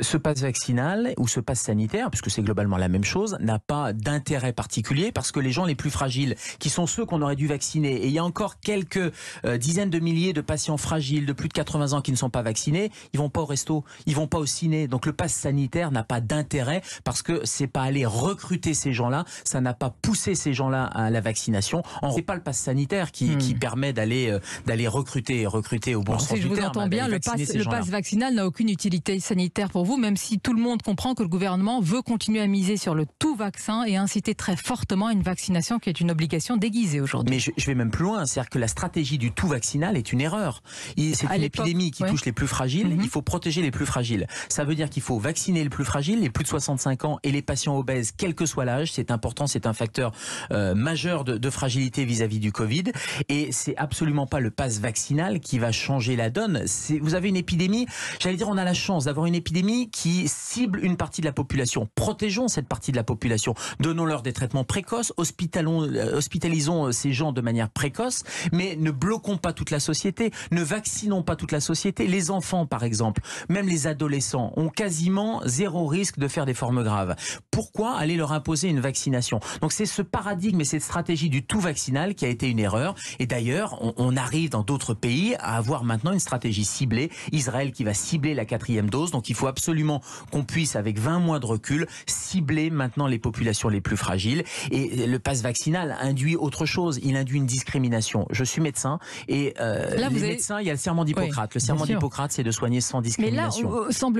ce, passe vaccinal ou ce passe sanitaire, puisque c'est globalement la même chose, n'a pas d'intérêt particulier parce que les gens les plus fragiles, qui sont ceux qu'on aurait dû vacciner, et il y a encore quelques euh, dizaines de milliers de patients fragiles de plus de 80 ans qui ne sont pas vaccinés, ils vont pas au resto, ils vont pas au ciné. Donc le passe sanitaire n'a pas d'intérêt parce que c'est pas aller recruter ces gens-là, ça n'a pas poussé ces gens-là à la vaccination. Ce c'est pas le passe sanitaire qui, hmm. qui permet d'aller euh, d'aller recruter recruter au bon sens si du je vous entends bien, le passe, le passe
vaccinal n'a aucune utilité sanitaire pour vous, même si tout le monde comprend que le gouvernement veut continuer à miser sur le tout vaccin et inciter
très fortement à une vaccination qui est une obligation déguisée aujourd'hui. Mais je, vais même plus loin, c'est-à-dire que la stratégie du tout vaccinal est une erreur. C'est une épidémie qui touche les plus fragiles, mhm. il faut protéger les plus fragiles. Ça veut dire qu'il faut vacciner les plus fragiles, les plus de 65 ans et les patients obèses, quel que soit l'âge, c'est important, c'est un facteur euh, majeur de, fragilité vis-à-vis -vis du Covid. Et c'est absolument pas le passe vaccinal qui va changer la donne. Vous avez une épidémie, j'allais dire on a la chance d'avoir une épidémie qui cible une partie de la population. Protégeons cette partie de la population. Donnons-leur des traitements précoces, euh, hospitalisons euh, ces gens de manière précoce, mais ne bloquons pas toute la société, ne vaccinons pas toute la société. Les enfants, par exemple, même les adolescents, ont quasiment zéro risque de faire des formes graves. Pourquoi aller leur imposer une vaccination Donc c'est ce paradigme et cette stratégie du tout vaccinal qui a été une erreur. Et d'ailleurs, on, on arrive dans d'autres pays à avoir maintenant une stratégie ciblée. Israël qui va cibler la quatrième dose, donc il faut absolument qu'on puisse, avec 20 mois de recul, cibler maintenant les populations les plus fragiles. Et le passe vaccinal induit autre chose. Il induit une discrimination. Je suis médecin et euh, les médecins, il y a le serment d'Hippocrate. le serment d'Hippocrate, c'est de soigner sans discrimination.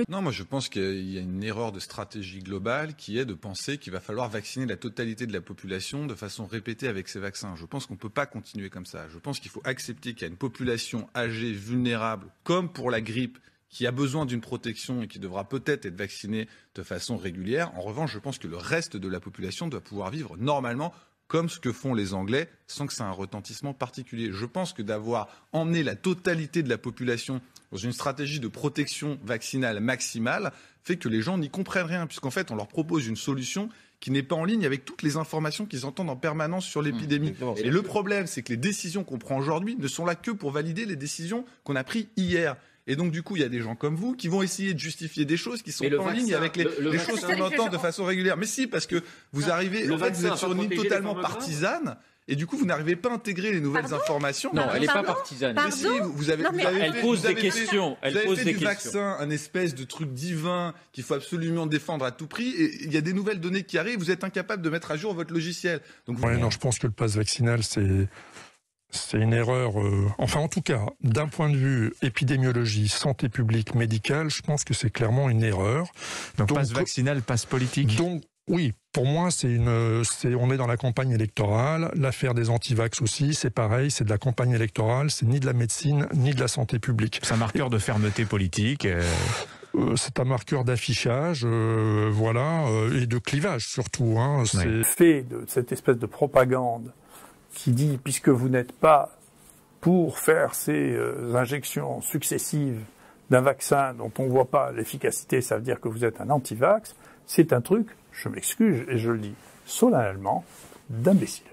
Non, moi je pense qu'il y a une erreur de stratégie globale qui est de penser qu'il va falloir vacciner la totalité de la population de façon répétée avec ces vaccins. Je pense qu'on ne peut pas continuer comme ça. Je pense qu'il faut accepter qu'il y a une population âgée vulnérable, comme pour la grippe, qui a besoin d'une protection et qui devra peut-être être vacciné de façon régulière. En revanche, je pense que le reste de la population doit pouvoir vivre normalement comme ce que font les Anglais, sans que ça ait un retentissement particulier. Je pense que d'avoir emmené la totalité de la population dans une stratégie de protection vaccinale maximale fait que les gens n'y comprennent rien, puisqu'en fait, on leur propose une solution qui n'est pas en ligne avec toutes les informations qu'ils entendent en permanence sur l'épidémie. Mmh, et le problème, c'est que les décisions qu'on prend aujourd'hui ne sont là que pour valider les décisions qu'on a prises hier. Et donc, du coup, il y a des gens comme vous qui vont essayer de justifier des choses qui sont pas en ligne avec les, les choses qu'on entend de façon régulière. Mais si, parce que vous ah, arrivez, en fait, vous êtes sur une ligne totalement partisane. Et du coup, vous n'arrivez pas à intégrer les nouvelles informations. Non, elle n'est pas partisane. Mais si, vous, avez, elle pose des questions. elle pose des du vaccin, un espèce de truc divin qu'il faut absolument défendre à tout prix. Et il y a des nouvelles données qui arrivent. Vous êtes incapable de mettre à jour votre logiciel. Donc, non,
je pense que le passe vaccinal, c'est c'est une erreur, euh, enfin en tout cas, d'un point de vue épidémiologie, santé publique, médicale, je pense que c'est clairement une erreur. Donc, passe vaccinal, passe politique Donc oui, pour moi, c'est une, on est dans la campagne électorale. L'affaire des antivax aussi, c'est pareil, c'est de la campagne électorale, c'est ni de la médecine, ni de la santé publique. C'est un marqueur de fermeté politique. Euh. Euh, c'est un marqueur d'affichage, voilà, et de clivage surtout. Hein, c'est... Fait
de cette espèce de propagande qui dit, puisque vous n'êtes pas pour faire ces euh, injections successives d'un vaccin dont on ne voit pas l'efficacité, ça veut dire que vous êtes un anti-vax, c'est un truc, je m'excuse et je le dis solennellement, d'imbéciles.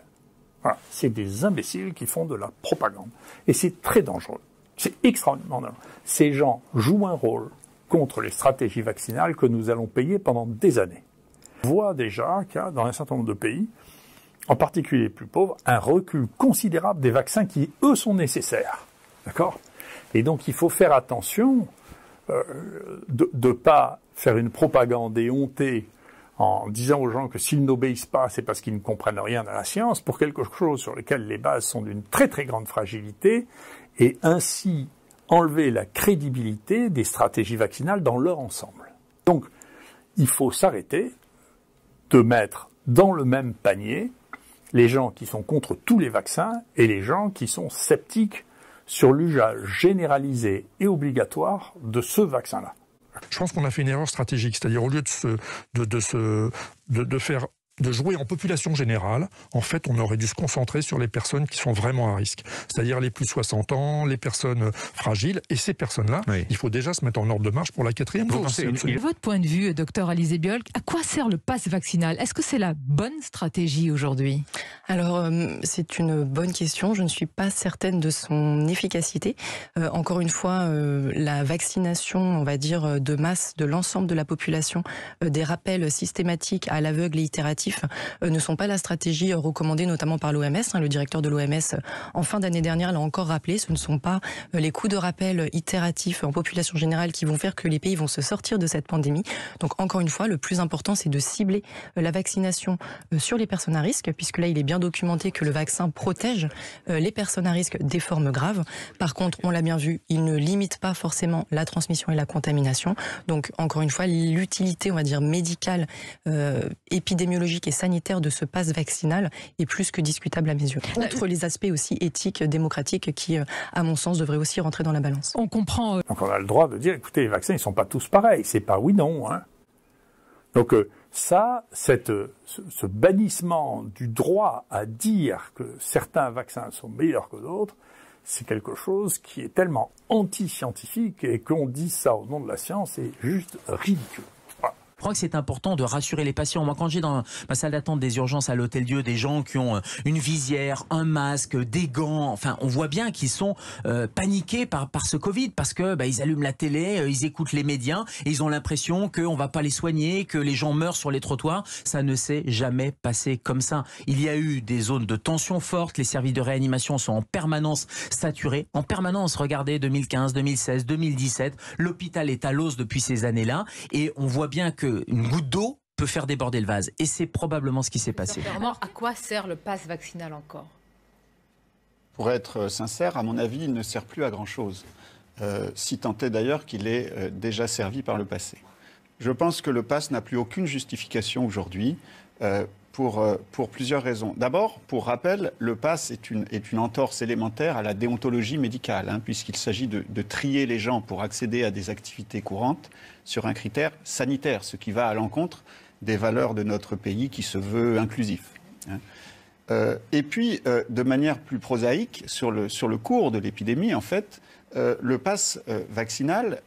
Voilà. C'est des imbéciles qui font de la propagande. Et c'est très dangereux. C'est extrêmement dangereux. Ces gens jouent un rôle contre les stratégies vaccinales que nous allons payer pendant des années. On voit déjà qu'il y a, dans un certain nombre de pays, en particulier les plus pauvres, un recul considérable des vaccins qui, eux, sont nécessaires. D'accord Et donc, il faut faire attention euh, de ne pas faire une propagande éhontée en disant aux gens que s'ils n'obéissent pas, c'est parce qu'ils ne comprennent rien à la science, pour quelque chose sur lequel les bases sont d'une très très grande fragilité, et ainsi enlever la crédibilité des stratégies vaccinales dans leur ensemble. Donc, il faut s'arrêter de mettre dans le même panier les gens qui sont contre tous les vaccins et les gens qui sont sceptiques sur l'usage généralisé et obligatoire de ce vaccin-là.
Je pense qu'on a fait une erreur stratégique, c'est-à-dire au lieu de, se, de, de, se, de, de faire de jouer en population générale, en fait, on aurait dû se concentrer sur les personnes qui sont vraiment à risque, c'est-à-dire les plus 60 ans, les personnes euh, fragiles, et ces personnes-là, il faut déjà se mettre en ordre de marche pour la quatrième dose.
Votre point de vue, euh, docteur Alizé Biol, à quoi sert le passe vaccinal Est-ce que c'est la bonne stratégie aujourd'hui Alors, euh, c'est une bonne question. Je ne suis pas certaine de son efficacité. encore une fois, la vaccination, on va dire, de masse de l'ensemble de la population, des rappels systématiques à l'aveugle et itératifs, euh, ne sont pas la stratégie euh, recommandée notamment par l'OMS. Hein. Le directeur de l'OMS, euh, en fin d'année dernière, l'a encore rappelé, ce ne sont pas les coups de rappel itératifs en population générale qui vont faire que les pays vont se sortir de cette pandémie. Donc encore une fois, le plus important, c'est de cibler la vaccination sur les personnes à risque, puisque là, il est bien documenté que le vaccin protège les personnes à risque des formes graves. Par contre, on l'a bien vu, il ne limite pas forcément la transmission et la contamination. Donc encore une fois, l'utilité, on va dire, médicale, épidémiologique, et sanitaire de ce passe vaccinal est plus que discutable à mes yeux. Entre bah, les aspects aussi éthiques, démocratiques, qui, euh, à mon sens, devraient aussi rentrer dans la balance. On comprend. Euh,
Donc on a le droit de dire, écoutez, les vaccins, ils sont pas tous pareils. C'est pas oui, non. Hein. Donc euh, ça, cette, ce bannissement du droit à dire que certains vaccins sont meilleurs que d'autres, c'est quelque chose qui est tellement anti-scientifique et qu'on dit ça au nom de la science, est juste
ridicule. Je crois que c'est important de rassurer les patients. Moi, quand j'ai dans ma salle d'attente des urgences à l'Hôtel Dieu des gens qui ont euh, une visière, un masque, des gants, enfin, on voit bien qu'ils sont euh, paniqués par, par ce Covid parce que bah, ils allument la télé, euh, ils écoutent les médias et ils ont l'impression qu'on va pas les soigner, que les gens meurent sur les trottoirs. Ça ne s'est jamais passé comme ça. Il y a eu des zones de tension forte. Les services de réanimation sont en permanence saturés. En permanence, regardez 2015, 2016, 2017. L'hôpital est à l'os depuis ces années-là. Et on voit bien que une goutte d'eau peut faire déborder le vase. Et c'est probablement ce qui s'est passé.
À quoi sert le pass vaccinal encore
Pour être euh, sincère, à mon avis,
il ne sert plus à grand-chose. Euh, si tant est d'ailleurs qu'il est euh, déjà servi par le passé. Je pense que le pass n'a plus aucune justification aujourd'hui pour, pour plusieurs raisons. D'abord, pour rappel, le pass est une, est une entorse élémentaire à la déontologie médicale, hein, puisqu'il s'agit de, de trier les gens pour accéder à des activités courantes sur un critère sanitaire, ce qui va à l'encontre des valeurs de notre pays qui se veut inclusif. Hein. Euh, et puis, euh, de manière plus prosaïque, sur le, sur le cours de l'épidémie, en fait, euh, le pass vaccinal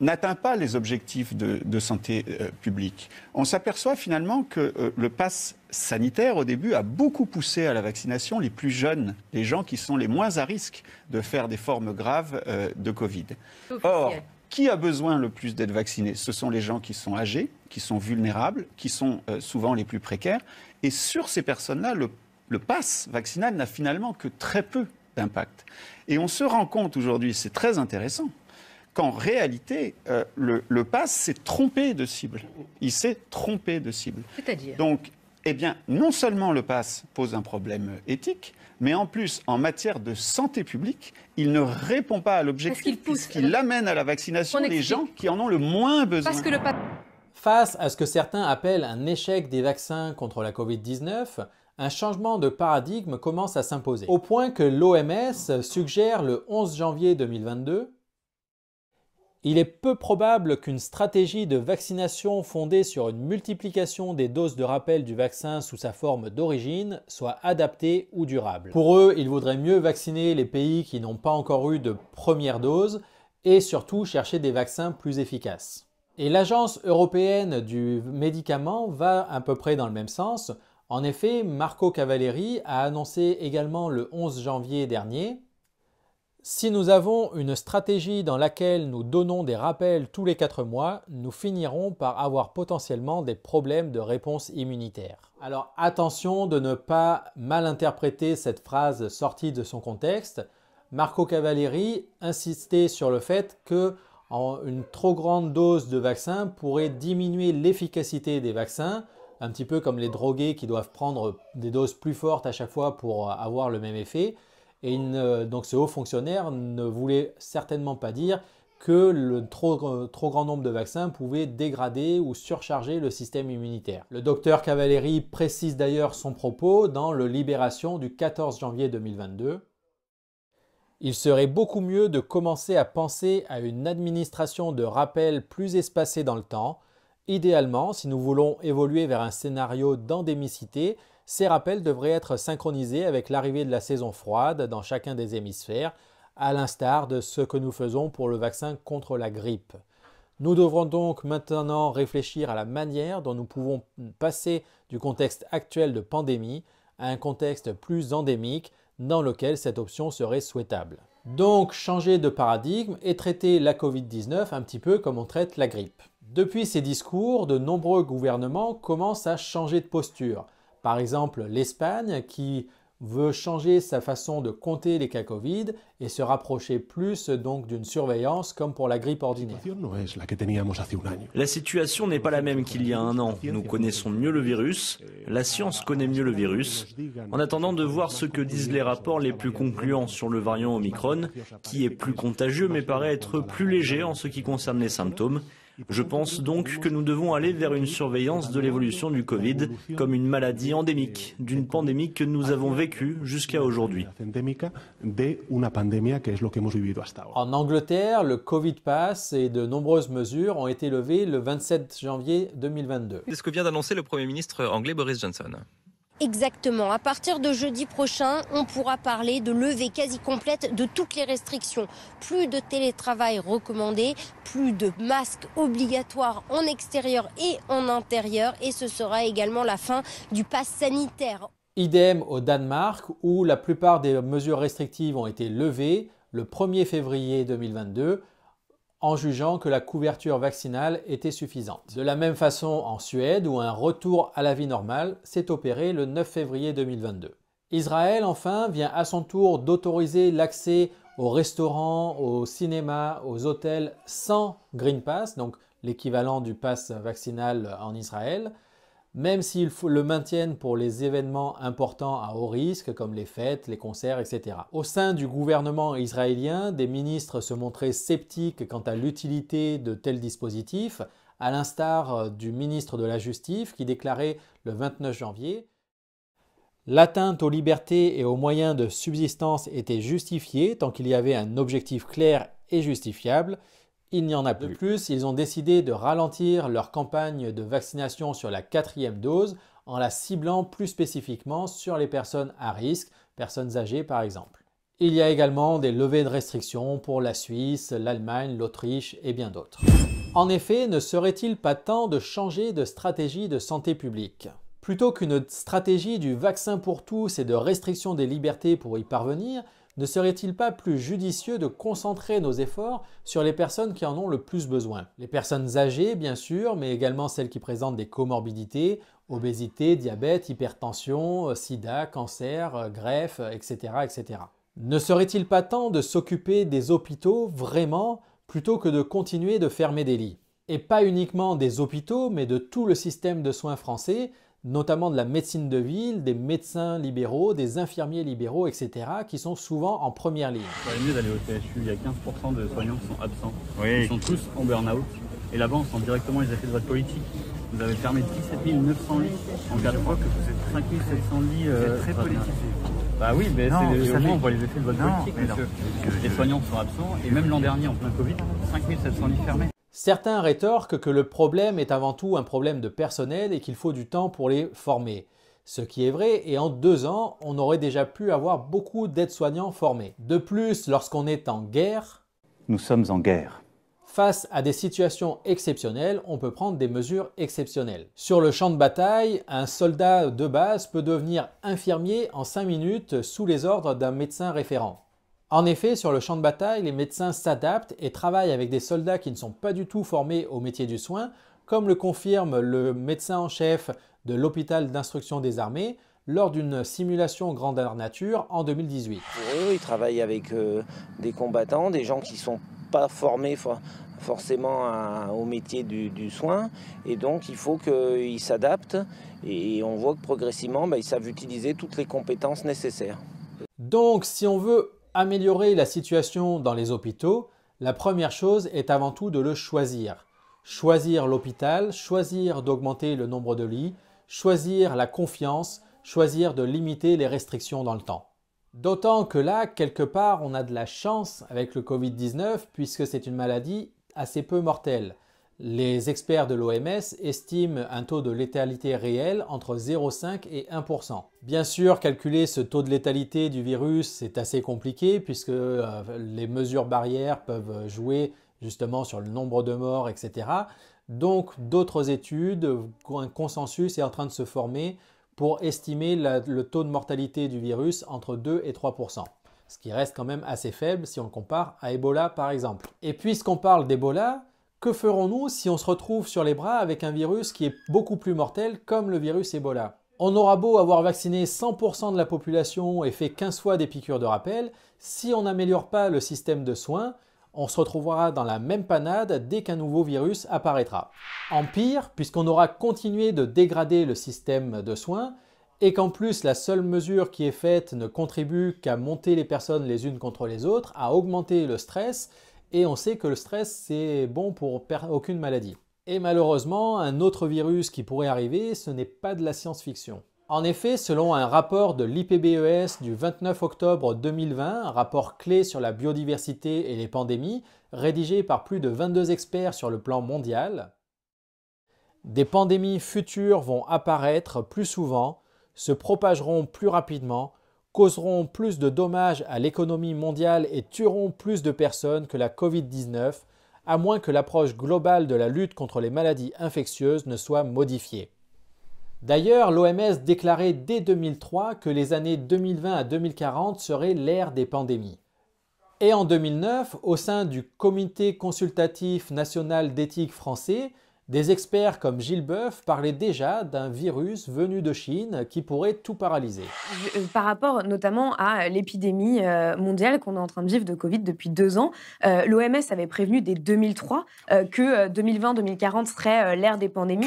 n'atteint pas les objectifs de, santé publique. On s'aperçoit finalement que le pass sanitaire, au début, a beaucoup poussé à la vaccination les plus jeunes, les gens qui sont les moins à risque de faire des formes graves de Covid. Or, qui a besoin le plus d'être vacciné Ce sont les gens qui sont âgés, qui sont vulnérables, qui sont euh, souvent les plus précaires. Et sur ces personnes-là, le, le pass vaccinal n'a finalement que très peu d'impact. Et on se rend compte aujourd'hui, c'est très intéressant, qu'en réalité, euh, le, le, pass s'est trompé de cible. Il s'est trompé de cible. C'est-à-dire Donc, eh bien, non seulement le pass pose un problème éthique, mais en plus, en matière de santé publique, il ne répond pas à l'objectif qui l'amène à la vaccination les gens qui en
ont le moins besoin. Face à ce que certains appellent un échec des vaccins contre la Covid-19, un changement de paradigme commence à s'imposer, au point que l'OMS suggère le 11 janvier 2022 il est peu probable qu'une stratégie de vaccination fondée sur une multiplication des doses de rappel du vaccin sous sa forme d'origine soit adaptée ou durable. Pour eux, il vaudrait mieux vacciner les pays qui n'ont pas encore eu de première dose et surtout chercher des vaccins plus efficaces. Et l'Agence européenne du médicament va à peu près dans le même sens. En effet, Marco Cavalleri a annoncé également le 11 janvier dernier si nous avons une stratégie dans laquelle nous donnons des rappels tous les 4 mois, nous finirons par avoir potentiellement des problèmes de réponse immunitaire. Alors attention de ne pas mal interpréter cette phrase sortie de son contexte. Marco Cavalleri insistait sur le fait que une trop grande dose de vaccin pourrait diminuer l'efficacité des vaccins, un petit peu comme les drogués qui doivent prendre des doses plus fortes à chaque fois pour avoir le même effet. Et donc ce haut fonctionnaire ne voulait certainement pas dire que le trop, euh, grand nombre de vaccins pouvait dégrader ou surcharger le système immunitaire. Le docteur Cavalleri précise d'ailleurs son propos dans le Libération du 14 janvier 2022. Il serait beaucoup mieux de commencer à penser à une administration de rappel plus espacée dans le temps. Idéalement, si nous voulons évoluer vers un scénario d'endémicité, ces rappels devraient être synchronisés avec l'arrivée de la saison froide dans chacun des hémisphères, à l'instar de ce que nous faisons pour le vaccin contre la grippe. Nous devrons donc maintenant réfléchir à la manière dont nous pouvons passer du contexte actuel de pandémie à un contexte plus endémique dans lequel cette option serait souhaitable. Donc changer de paradigme et traiter la Covid-19 un petit peu comme on traite la grippe. Depuis ces discours, de nombreux gouvernements commencent à changer de posture. Par exemple, l'Espagne qui veut changer sa façon de compter les cas Covid et se rapprocher plus donc d'une surveillance comme pour la grippe ordinaire.
La situation n'est pas la même qu'il y a un an. Nous connaissons mieux le virus, la science connaît mieux le virus. En attendant de voir ce que disent les rapports les plus concluants sur le variant Omicron, qui est plus contagieux mais paraît être plus léger en ce qui concerne les symptômes, je pense donc que nous devons aller vers une surveillance de l'évolution du Covid comme une maladie endémique d'une pandémie que nous avons vécue jusqu'à aujourd'hui.
En Angleterre, le Covid passe et de nombreuses mesures ont été levées le 27 janvier 2022. C'est ce que vient d'annoncer le Premier ministre anglais Boris Johnson.
Exactement. À partir de jeudi prochain, on pourra parler de levée quasi complète de toutes les restrictions. Plus de télétravail recommandé, plus de masques obligatoires en extérieur et en intérieur. Et ce sera également la fin du pass sanitaire.
Idem au Danemark, où la plupart des mesures restrictives ont été levées le 1er février 2022 en jugeant que la couverture vaccinale était suffisante. De la même façon en Suède où un retour à la vie normale s'est opéré le 9 février 2022. Israël enfin vient à son tour d'autoriser l'accès aux restaurants, aux cinémas, aux hôtels sans Green Pass, donc l'équivalent du pass vaccinal en Israël, même s'ils le maintiennent pour les événements importants à haut risque, comme les fêtes, les concerts, etc. Au sein du gouvernement israélien, des ministres se montraient sceptiques quant à l'utilité de tels dispositifs, à l'instar euh, du ministre de la Justice qui déclarait le 29 janvier L'atteinte aux libertés et aux moyens de subsistance était justifiée tant qu'il y avait un objectif clair et justifiable, il n'y en a plus. De plus, ils ont décidé de ralentir leur campagne de vaccination sur la quatrième dose en la ciblant plus spécifiquement sur les personnes à risque, personnes âgées par exemple. Il y a également des levées de restrictions pour la Suisse, l'Allemagne, l'Autriche et bien d'autres. En effet, ne serait-il pas temps de changer de stratégie de santé publique Plutôt qu'une stratégie du vaccin pour tous et de restriction des libertés pour y parvenir, ne serait-il pas plus judicieux de concentrer nos efforts sur les personnes qui en ont le plus besoin Les personnes âgées, bien sûr, mais également celles qui présentent des comorbidités, obésité, diabète, hypertension, euh, sida, cancer, euh, greffe, etc. Euh, etc. Ne serait-il pas temps de s'occuper des hôpitaux vraiment plutôt que de continuer de fermer des lits et pas uniquement des hôpitaux, mais de tout le système de soins français, notamment de la médecine de ville, des médecins libéraux, des infirmiers libéraux, etc., qui sont souvent en première ligne. vaut mieux d'aller au CHU, il y a 15% de soignants qui sont absents. Ils sont tous en burn-out.
Et là-bas, on sent directement les effets de votre politique. Vous avez fermé 17 900 lits en cas mois, que vous êtes 5 700 lits euh, très politisé. Bah oui, mais c'est on voit les effets de votre politique,
monsieur. Les soignants sont absents, et même l'an dernier, en plein Covid, 700 lits fermés.
Certains rétorquent que le problème est avant tout un problème de personnel et qu'il faut du temps pour les former. Ce qui est vrai, et en deux ans, on aurait déjà pu avoir beaucoup d'aides-soignants formés. De plus, lorsqu'on est en guerre... Nous sommes en guerre. Face à des situations exceptionnelles, on peut prendre des mesures exceptionnelles. Sur le champ de bataille, un soldat de base peut devenir infirmier en cinq minutes sous les ordres d'un médecin référent. En effet, sur le champ de bataille, les médecins s'adaptent et travaillent avec des soldats qui ne sont pas du tout formés au métier du soin, comme le confirme le médecin en chef de l'hôpital d'instruction des armées, lors d'une simulation grandeur nature en 2018. Pour
eux, ils travaillent avec
euh, des combattants, des gens qui ne sont pas formés forcément au métier du, soin, et donc il faut qu'ils s'adaptent, et on voit que progressivement, bah, ils savent utiliser toutes les compétences nécessaires.
Donc, si on veut améliorer la situation dans les hôpitaux, la première chose est avant tout de le choisir. Choisir l'hôpital, choisir d'augmenter le nombre de lits, choisir la confiance, choisir de limiter les restrictions dans le temps. D'autant que là, quelque part, on a de la chance avec le Covid-19 puisque c'est une maladie assez peu mortelle. Les experts de l'OMS estiment un taux de létalité réel entre 0,5 et 1%. Bien sûr, calculer ce taux de létalité du virus, c'est assez compliqué puisque euh, les mesures barrières peuvent jouer justement sur le nombre de morts, etc. Donc d'autres études, un consensus est en train de se former pour estimer le taux de mortalité du virus entre 2 et 3% ce qui reste quand même assez faible si on le compare à Ebola par exemple. Et puisqu'on parle d'Ebola, que ferons-nous si on se retrouve sur les bras avec un virus qui est beaucoup plus mortel comme le virus Ebola on aura beau avoir vacciné 100% de la population et fait 15 fois des piqûres de rappel, si on n'améliore pas le système de soins, on se retrouvera dans la même panade dès qu'un nouveau virus apparaîtra. En pire, puisqu'on aura continué de dégrader le système de soins, et qu'en plus la seule mesure qui est faite ne contribue qu'à monter les personnes les unes contre les autres, à augmenter le stress, et on sait que le stress, c'est bon pour aucune maladie. Et malheureusement, un autre virus qui pourrait arriver, ce n'est pas de la science-fiction. En effet, selon un rapport de l'IPBES du 29 octobre 2020, un rapport clé sur la biodiversité et les pandémies, rédigé par plus de 22 experts sur le plan mondial, des pandémies futures vont apparaître plus souvent, se propageront plus rapidement, causeront plus de dommages à l'économie mondiale et tueront plus de personnes que la Covid-19, à moins que l'approche globale de la lutte contre les maladies infectieuses ne soit modifiée. D'ailleurs, l'OMS déclarait dès 2003 que les années 2020 à 2040 seraient l'ère des pandémies. Et en 2009, au sein du Comité consultatif national d'éthique français, des experts comme Gilles Boeuf parlaient déjà d'un virus venu de Chine qui pourrait tout paralyser.
Euh, par rapport notamment à l'épidémie euh, mondiale qu'on est en train de vivre de Covid depuis deux ans, euh, l'OMS avait prévenu dès 2003 que 2020-2040 serait l'ère des pandémies.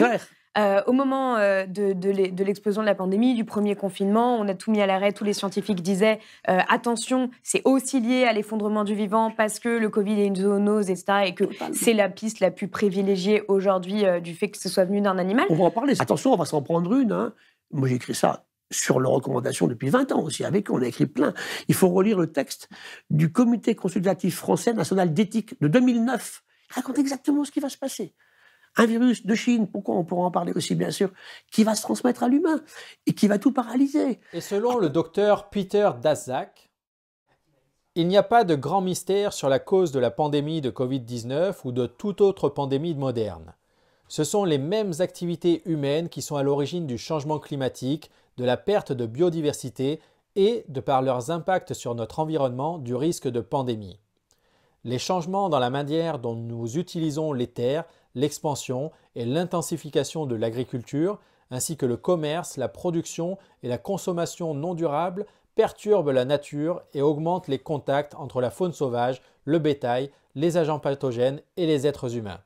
Euh, au moment euh, de, l'explosion de la pandémie, du premier confinement, on a tout mis à l'arrêt. Tous les scientifiques disaient euh, attention, c'est aussi lié à l'effondrement du vivant parce que le Covid est une zoonose, etc. Et que c'est la piste la plus privilégiée aujourd'hui du fait que ce soit venu d'un animal. On
va en parler. Attention, on va s'en prendre une. Hein. Moi, j'écris ça sur leurs recommandations depuis 20 ans aussi, avec eux, on a écrit plein. Il faut relire le texte du Comité consultatif français national d'éthique de 2009.
Il raconte exactement ce qui va se passer.
Un virus de Chine, pourquoi on pourra en parler aussi bien sûr, qui va se transmettre à l'humain et qui va tout paralyser.
Et selon le docteur Peter Daszak, il n'y a pas de grand mystère sur la cause de la pandémie de Covid-19 ou de toute autre pandémie moderne. Ce sont les mêmes activités humaines qui sont à l'origine du changement climatique, de la perte de biodiversité et, de par leurs impacts sur notre environnement, du risque de pandémie. Les changements dans la manière dont nous utilisons les terres l'expansion et l'intensification de l'agriculture, ainsi que le commerce, la production et la consommation non durables perturbent la nature et augmentent les contacts entre la faune sauvage, le bétail, les agents pathogènes et les êtres humains.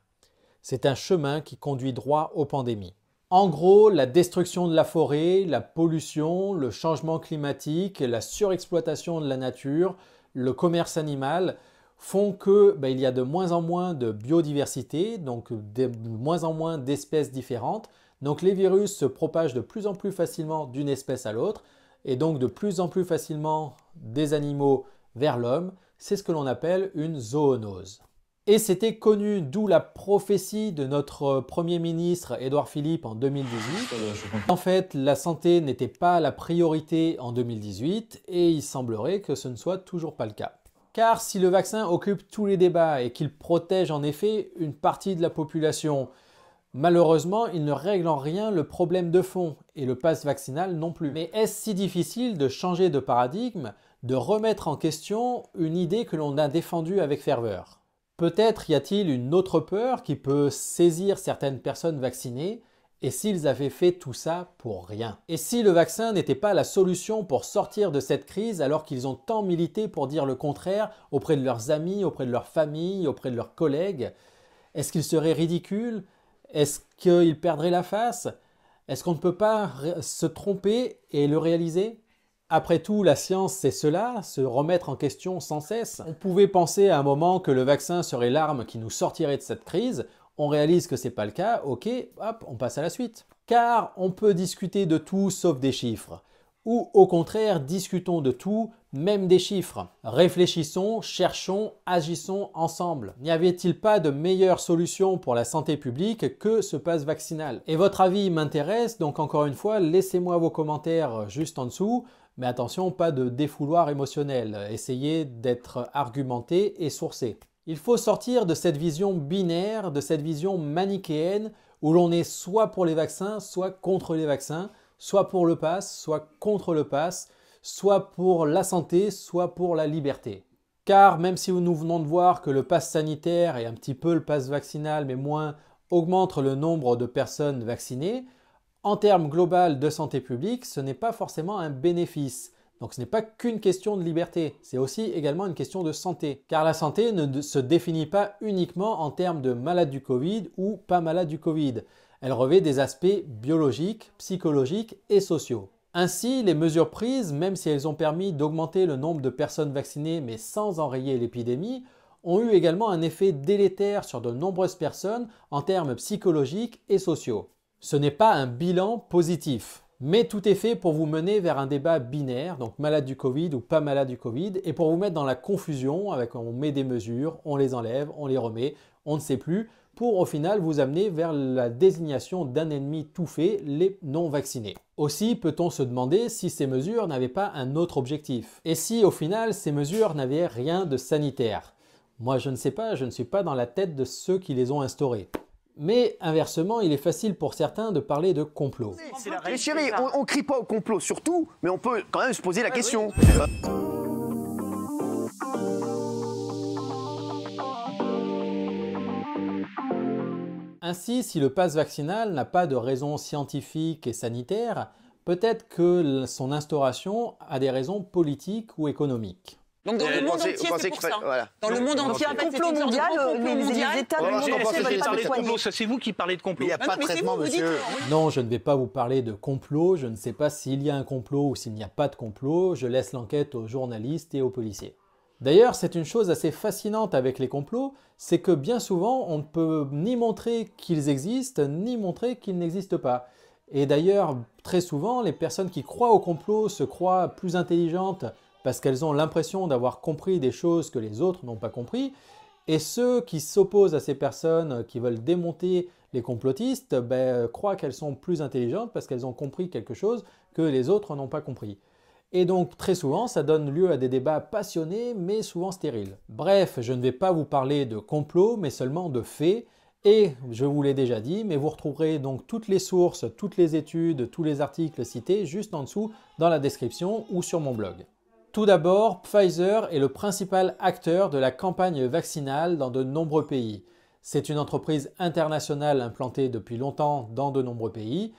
C'est un chemin qui conduit droit aux pandémies. En gros, la destruction de la forêt, la pollution, le changement climatique, la surexploitation de la nature, le commerce animal, font que ben, il y a de moins en moins de biodiversité, donc de moins en moins d'espèces différentes. Donc les virus se propagent de plus en plus facilement d'une espèce à l'autre et donc de plus en plus facilement des animaux vers l'homme. C'est ce que l'on appelle une zoonose. Et c'était connu, d'où la prophétie de notre euh, Premier ministre Édouard Philippe en 2018. En fait, la santé n'était pas la priorité en 2018 et il semblerait que ce ne soit toujours pas le cas. Car si le vaccin occupe tous les débats et qu'il protège en effet une partie de la population, malheureusement, il ne règle en rien le problème de fond et le passe vaccinal non plus. Mais est-ce si difficile de changer de paradigme, de remettre en question une idée que l'on a défendue avec ferveur Peut-être y a-t-il une autre peur qui peut saisir certaines personnes vaccinées, et s'ils avaient fait tout ça pour rien Et si le vaccin n'était pas la solution pour sortir de cette crise alors qu'ils ont tant milité pour dire le contraire auprès de leurs amis, auprès de leur famille, auprès de leurs collègues Est-ce qu'ils seraient ridicules Est-ce qu'ils perdraient la face Est-ce qu'on ne peut pas se tromper et le réaliser après tout, la science, c'est cela, se remettre en question sans cesse. On pouvait penser à un moment que le vaccin serait l'arme qui nous sortirait de cette crise, on réalise que c'est pas le cas, ok, hop, on passe à la suite. Car on peut discuter de tout sauf des chiffres. Ou au contraire, discutons de tout, même des chiffres. Réfléchissons, cherchons, agissons ensemble. N'y avait-il pas de meilleure solution pour la santé publique que ce passe vaccinal Et votre avis m'intéresse, donc encore une fois, laissez-moi vos commentaires juste en dessous. Mais attention, pas de défouloir émotionnel. Essayez d'être argumenté et sourcé. Il faut sortir de cette vision binaire, de cette vision manichéenne où l'on est soit pour les vaccins, soit contre les vaccins, soit pour le pass, soit contre le pass, soit pour la santé, soit pour la liberté. Car même si nous venons de voir que le pass sanitaire et un petit peu le pass vaccinal, mais moins, augmente le nombre de personnes vaccinées, en termes global de santé publique, ce n'est pas forcément un bénéfice. Donc ce n'est pas qu'une question de liberté, c'est aussi également une question de santé. Car la santé ne se définit pas uniquement en termes de malade du Covid ou pas malade du Covid. Elle revêt des aspects biologiques, psychologiques et sociaux. Ainsi, les mesures prises, même si elles ont permis d'augmenter le nombre de personnes vaccinées mais sans enrayer l'épidémie, ont eu également un effet délétère sur de nombreuses personnes en termes psychologiques et sociaux. Ce n'est pas un bilan positif. Mais tout est fait pour vous mener vers un débat binaire, donc malade du Covid ou pas malade du Covid, et pour vous mettre dans la confusion avec on met des mesures, on les enlève, on les remet, on ne sait plus, pour au final vous amener vers la désignation d'un ennemi tout fait, les non-vaccinés. Aussi peut-on se demander si ces mesures n'avaient pas un autre objectif, et si au final ces mesures n'avaient rien de sanitaire. Moi je ne sais pas, je ne suis pas dans la tête de ceux qui les ont instaurées. Mais inversement, il est facile pour certains de parler de complot.
Mais chérie, on, ne crie pas au complot surtout, mais on peut quand même se poser la question.
Ainsi, si le passe vaccinal n'a pas de raison scientifique et sanitaire, peut-être que son instauration a des raisons politiques ou économiques.
Donc dans le monde entier, c'est
pour
ça. Dans le monde
entier, un complot mondial, euh, les États du monde entier.
C'est vous qui parlez de ah, complot. Il n'y a pas de traitement, monsieur.
Non, je ne vais pas vous parler de complot. Je ne sais pas s'il y a un complot ou s'il n'y a pas de complot. Je laisse l'enquête aux journalistes et aux policiers. D'ailleurs, c'est une chose assez fascinante avec les complots, c'est que bien souvent, on ne peut ni montrer qu'ils existent, ni montrer qu'ils n'existent pas. Et d'ailleurs, très souvent, les personnes qui croient au complot se croient plus intelligentes parce qu'elles ont l'impression d'avoir compris des choses que les autres n'ont pas compris. Et ceux qui s'opposent à ces personnes qui veulent démonter les complotistes ben, euh, croient qu'elles sont plus intelligentes parce qu'elles ont compris quelque chose que les autres n'ont pas compris. Et donc très souvent, ça donne lieu à des débats passionnés mais souvent stériles. Bref, je ne vais pas vous parler de complot mais seulement de faits. Et je vous l'ai déjà dit, mais vous retrouverez donc toutes les sources, toutes les études, tous les articles cités juste en dessous dans la description ou sur mon blog. Tout d'abord, Pfizer est le principal acteur de la campagne vaccinale dans de nombreux pays. C'est une entreprise internationale implantée depuis longtemps dans de nombreux pays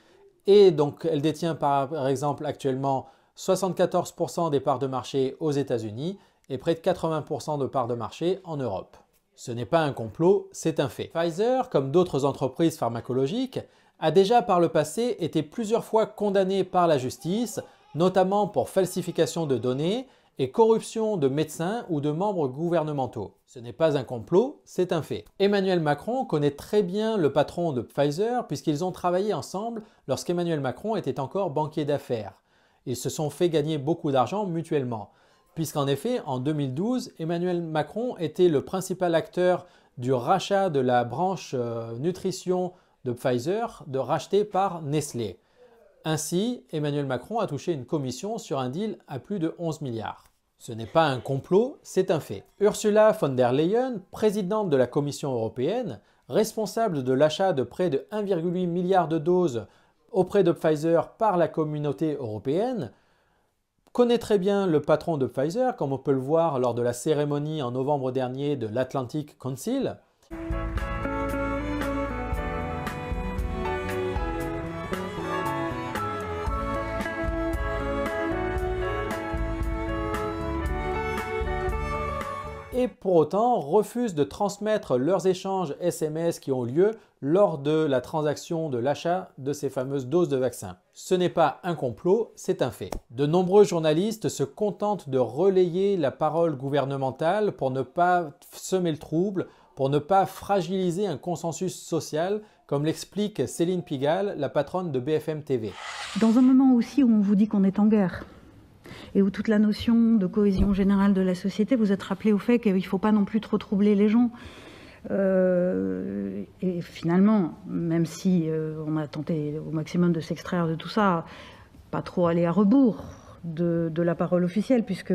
et donc elle détient par exemple actuellement 74% des parts de marché aux États-Unis et près de 80% de parts de marché en Europe. Ce n'est pas un complot, c'est un fait. Pfizer, comme d'autres entreprises pharmacologiques, a déjà par le passé été plusieurs fois condamné par la justice notamment pour falsification de données et corruption de médecins ou de membres gouvernementaux. Ce n'est pas un complot, c'est un fait. Emmanuel Macron connaît très bien le patron de Pfizer puisqu'ils ont travaillé ensemble lorsqu'Emmanuel Macron était encore banquier d'affaires. Ils se sont fait gagner beaucoup d'argent mutuellement, puisqu'en effet, en 2012, Emmanuel Macron était le principal acteur du rachat de la branche euh, nutrition de Pfizer, de racheté par Nestlé. Ainsi, Emmanuel Macron a touché une commission sur un deal à plus de 11 milliards. Ce n'est pas un complot, c'est un fait. Ursula von der Leyen, présidente de la Commission européenne, responsable de l'achat de près de 1,8 milliard de doses auprès de Pfizer par la communauté européenne, connaît très bien le patron de Pfizer, comme on peut le voir lors de la cérémonie en novembre dernier de l'Atlantic Council. et pour autant refusent de transmettre leurs échanges SMS qui ont lieu lors de la transaction de l'achat de ces fameuses doses de vaccins. Ce n'est pas un complot, c'est un fait. De nombreux journalistes se contentent de relayer la parole gouvernementale pour ne pas semer le trouble, pour ne pas fragiliser un consensus social, comme l'explique Céline Pigalle, la patronne de BFM TV.
Dans un moment aussi où on vous dit qu'on est en guerre, et où toute la notion de cohésion générale de la société, vous êtes rappelé au fait qu'il ne faut pas non plus trop troubler les gens. Euh, et finalement, même si euh, on a tenté au maximum de s'extraire de tout ça, pas trop aller à rebours de, la parole officielle, puisque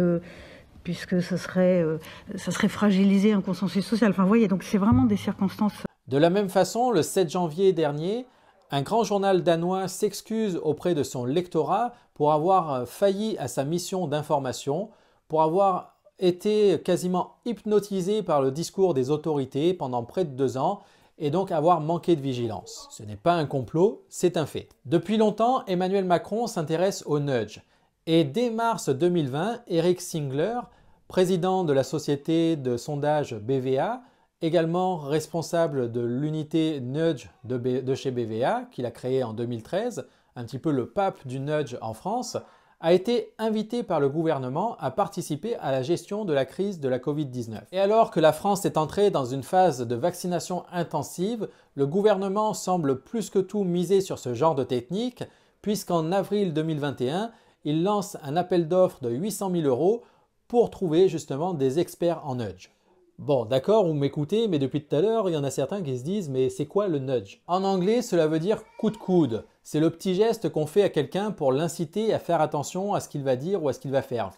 puisque ce serait, euh, ça serait fragiliser un consensus social. Enfin, vous voyez, donc c'est vraiment des circonstances.
De la même façon, le 7 janvier dernier, un grand journal danois s'excuse auprès de son lectorat pour avoir euh, failli à sa mission d'information, pour avoir été quasiment hypnotisé par le discours des autorités pendant près de deux ans et donc avoir manqué de vigilance. Ce n'est pas un complot, c'est un fait. Depuis longtemps, Emmanuel Macron s'intéresse au nudge. Et dès mars 2020, Eric Singler, président de la société de sondage BVA, également responsable de l'unité Nudge de, chez BVA, qu'il a créée en 2013, un petit peu le pape du Nudge en France, a été invité par le gouvernement à participer à la gestion de la crise de la Covid-19. Et alors que la France est entrée dans une phase de vaccination intensive, le gouvernement semble plus que tout miser sur ce genre de technique, puisqu'en avril 2021, il lance un appel d'offres de 800 000 euros pour trouver justement des experts en nudge. Bon, d'accord, vous m'écoutez, mais depuis tout à l'heure, il y en a certains qui se disent mais c'est quoi le nudge En anglais, cela veut dire coup de coude. C'est le petit geste qu'on fait à quelqu'un pour l'inciter à faire attention à ce qu'il va dire ou à ce qu'il va faire.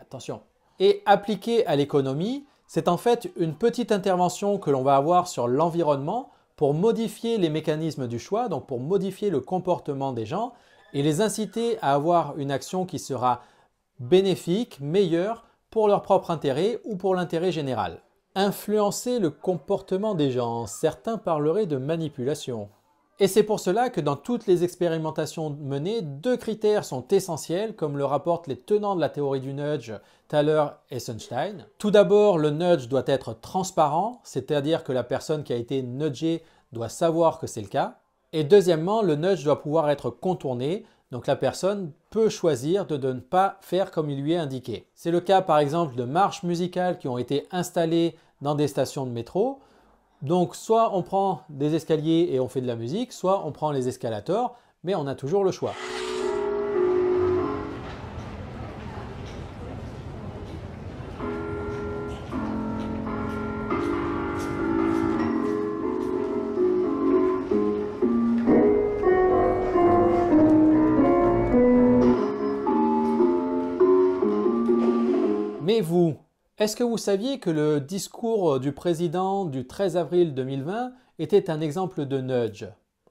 Attention. Et appliqué à l'économie, c'est en fait une petite intervention que l'on va avoir sur l'environnement pour modifier les mécanismes du choix, donc pour modifier le comportement des gens et les inciter à avoir une action qui sera bénéfique, meilleure pour leur propre intérêt ou pour l'intérêt général influencer le comportement des gens. Certains parleraient de manipulation. Et c'est pour cela que dans toutes les expérimentations menées, deux critères sont essentiels, comme le rapportent les tenants de la théorie du nudge, Thaler et Sunstein. Tout d'abord, le nudge doit être transparent, c'est-à-dire que la personne qui a été nudgée doit savoir que c'est le cas. Et deuxièmement, le nudge doit pouvoir être contourné, donc la personne peut choisir de ne pas faire comme il lui est indiqué. C'est le cas par exemple de marches musicales qui ont été installées dans des stations de métro. Donc soit on prend des escaliers et on fait de la musique, soit on prend les escalators, mais on a toujours le choix. Est-ce que vous saviez que le discours euh, du président du 13 avril 2020 était un exemple de nudge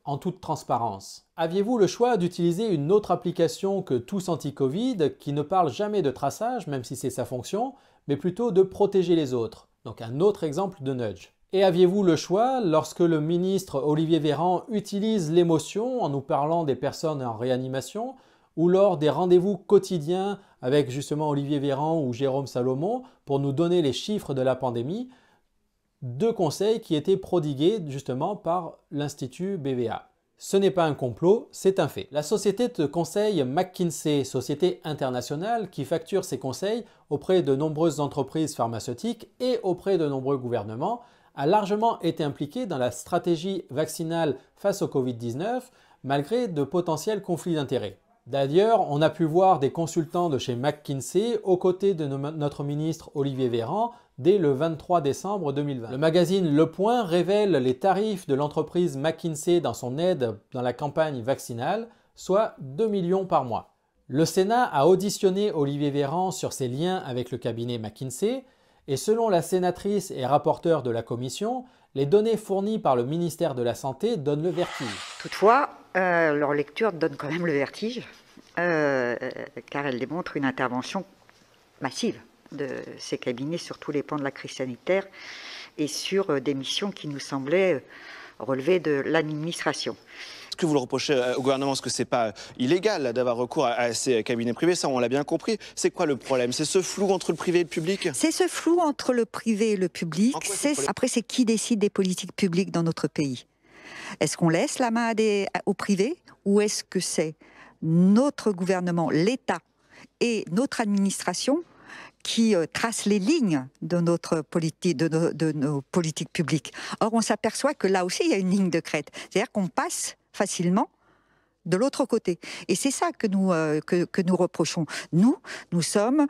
en toute transparence. Aviez-vous le choix d'utiliser une autre application que Tous Anti-Covid qui ne parle jamais de traçage, même si c'est sa fonction, mais plutôt de protéger les autres Donc un autre exemple de nudge. Et aviez-vous le choix, lorsque le ministre Olivier Véran utilise l'émotion en nous parlant des personnes en réanimation, ou lors des rendez-vous quotidiens avec justement Olivier Véran ou Jérôme Salomon pour nous donner les chiffres de la pandémie, deux conseils qui étaient prodigués justement par l'Institut BVA. Ce n'est pas un complot, c'est un fait. La société de conseil McKinsey, société internationale qui facture ses conseils auprès de nombreuses entreprises pharmaceutiques et auprès de nombreux gouvernements, a largement été impliquée dans la stratégie vaccinale face au Covid-19 malgré de potentiels conflits d'intérêts. D'ailleurs, on a pu voir des consultants de chez McKinsey aux côtés de notre ministre Olivier Véran dès le 23 décembre 2020. Le magazine Le Point révèle les tarifs de l'entreprise McKinsey dans son aide dans la campagne vaccinale, soit 2 millions par mois. Le Sénat a auditionné Olivier Véran sur ses liens avec le cabinet McKinsey et selon la sénatrice et rapporteur de la commission, les données fournies par le ministère de la Santé donnent le vertige. Toutefois, euh, leur lecture donne quand même le vertige, euh,
car elle démontre une intervention massive de ces cabinets sur tous les pans de la crise sanitaire et sur euh, des missions qui nous semblaient relever de
l'administration. Est-ce que vous le reprochez au gouvernement Est-ce que ce n'est pas illégal d'avoir recours à ces cabinets privés Ça, on l'a bien compris. C'est quoi le problème C'est ce flou entre le privé et le public C'est ce flou entre
le privé et le public. Après, c'est qui décide des politiques publiques dans notre pays est-ce qu'on laisse la main au privé ou est-ce que c'est notre gouvernement, l'État et notre administration qui euh, tracent les lignes de, notre politique, de nos politiques publiques. Or, on s'aperçoit que là aussi, il y a une ligne de crête. C'est-à-dire qu'on passe facilement de l'autre côté. Et c'est ça que nous, euh, que, nous reprochons. Nous, nous sommes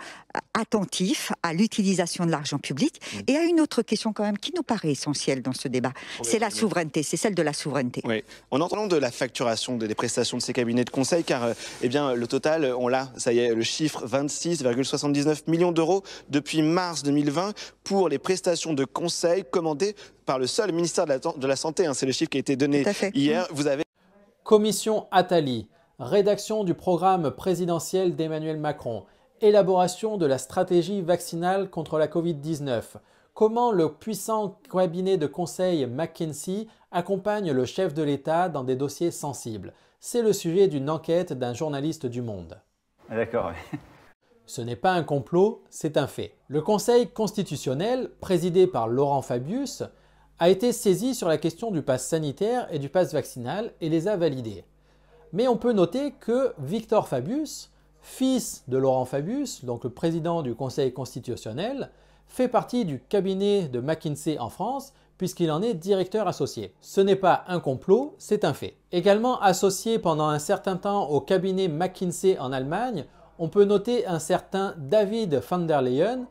attentifs à l'utilisation de l'argent public mm. et à une autre question quand même qui nous paraît essentielle dans ce débat. C'est la souveraineté, c'est celle de la souveraineté.
Oui. En entendant de la facturation des prestations de ces cabinets de conseil, car euh, eh bien, le total, euh, on l'a, ça y est, le chiffre 26,79 millions d'euros depuis mars 2020 pour les prestations de conseil commandées par le seul ministère de la, Santé. Hein. c'est le chiffre qui a été donné hier. Mm.
Vous avez Commission Attali, rédaction du programme présidentiel d'Emmanuel Macron, élaboration de la stratégie vaccinale contre la Covid-19, comment le puissant cabinet de conseil McKinsey accompagne le chef de l'État dans des dossiers sensibles. C'est le sujet d'une enquête d'un journaliste du Monde. Ah, d'accord. Ce n'est pas un complot, c'est un fait. Le Conseil constitutionnel, présidé par Laurent Fabius, a été saisi sur la question du pass sanitaire et du pass vaccinal et les a validés. Mais on peut noter que Victor Fabius, fils de Laurent Fabius, donc le président du Conseil constitutionnel, fait partie du cabinet de McKinsey en France puisqu'il en est directeur associé. Ce n'est pas un complot, c'est un fait. Également associé pendant un certain temps au cabinet McKinsey en Allemagne, on peut noter un certain David van der Leyen,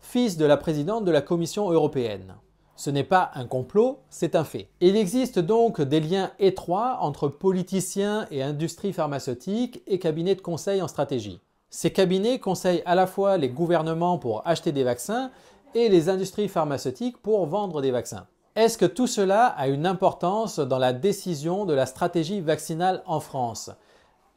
fils de la présidente de la Commission européenne. Ce n'est pas un complot, c'est un fait. Il existe donc des liens étroits entre politiciens et industrie pharmaceutique et cabinets de conseil en stratégie. Ces cabinets conseillent à la fois les gouvernements pour acheter des vaccins et les industries pharmaceutiques pour vendre des vaccins. Est-ce que tout cela a une importance dans la décision de la stratégie vaccinale en France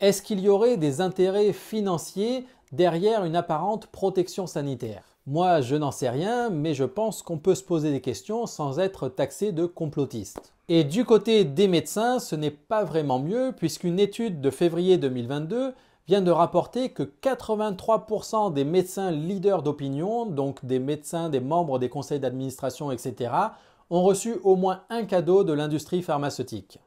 Est-ce qu'il y aurait des intérêts financiers derrière une apparente protection sanitaire moi, je n'en sais rien, mais je pense qu'on peut se poser des questions sans être taxé de complotiste. Et du côté des médecins, ce n'est pas vraiment mieux, puisqu'une étude de février 2022 vient de rapporter que 83% des médecins leaders d'opinion, donc des médecins, des membres des conseils d'administration, etc., ont reçu au moins un cadeau de l'industrie pharmaceutique.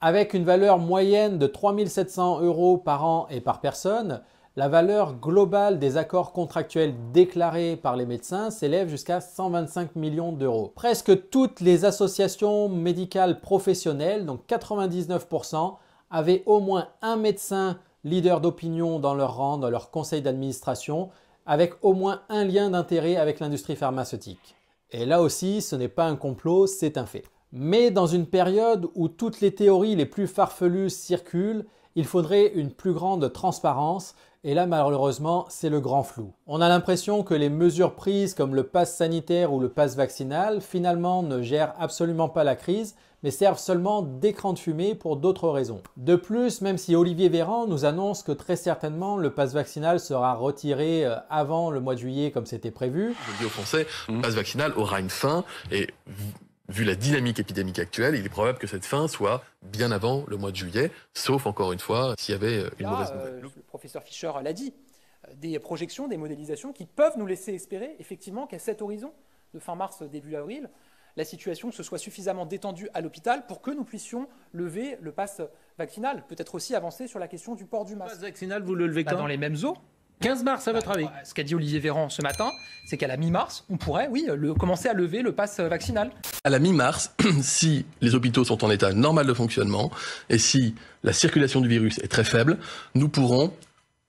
Avec une valeur moyenne de 3700 euros par an et par personne, la valeur globale des accords contractuels déclarés par les médecins s'élève jusqu'à 125 millions d'euros. Presque toutes les associations médicales professionnelles, donc 99%, avaient au moins un médecin leader d'opinion dans leur rang, dans leur conseil d'administration, avec au moins un lien d'intérêt avec l'industrie pharmaceutique. Et là aussi, ce n'est pas un complot, c'est un fait. Mais dans une période où toutes les théories les plus farfelues circulent, il faudrait une plus grande transparence et là, malheureusement, c'est le grand flou. On a l'impression que les mesures prises comme le pass sanitaire ou le pass vaccinal, finalement, ne gèrent absolument pas la crise, mais servent seulement d'écran de fumée pour d'autres raisons. De plus, même si Olivier Véran nous annonce que très certainement le pass vaccinal sera retiré euh, avant le mois de juillet comme c'était prévu. Je dis aux Français, le pass vaccinal aura une fin et vu la dynamique épidémique actuelle, il est probable que cette fin soit bien avant le mois de juillet, sauf encore une fois s'il y avait euh, une mauvaise
euh, nouvelle. le professeur Fischer l'a dit, euh, des projections, des modélisations qui peuvent nous laisser espérer effectivement qu'à cet horizon de fin mars, début avril, la situation se soit suffisamment détendue à l'hôpital pour que nous puissions lever le pass vaccinal, peut-être aussi avancer sur la question du port du masque. Le pass vaccinal, vous
le levez quand Dans les
mêmes eaux 15 mars, à votre bah, avis Ce qu'a dit Olivier Véran ce matin, c'est qu'à la mi-mars, on pourrait, oui, commencer à lever le pass euh, vaccinal.
À la mi-mars, si les hôpitaux sont en état normal de fonctionnement et si la circulation du virus est très faible, nous pourrons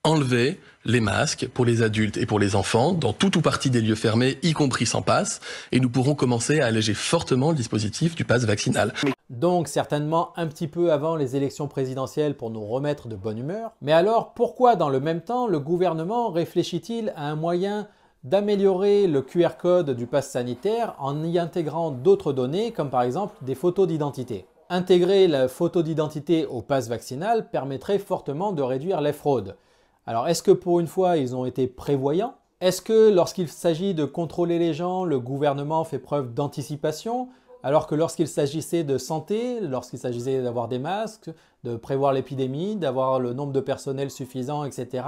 enlever les masques pour les adultes et pour les enfants dans toute ou partie des lieux fermés, y compris sans passe, et nous pourrons commencer à alléger fortement le dispositif du passe vaccinal donc certainement un petit peu avant les élections présidentielles pour nous remettre de bonne humeur. Mais alors pourquoi dans le même temps le gouvernement réfléchit-il à un moyen d'améliorer le QR code du pass sanitaire en y intégrant d'autres données comme par exemple des photos d'identité Intégrer la photo d'identité au pass vaccinal permettrait fortement de réduire les fraudes. Alors est-ce que pour une fois ils ont été prévoyants Est-ce que lorsqu'il s'agit de contrôler les gens, le gouvernement fait preuve d'anticipation alors que lorsqu'il s'agissait de santé, lorsqu'il s'agissait d'avoir des masques, de prévoir l'épidémie, d'avoir le nombre de personnel suffisant, etc.,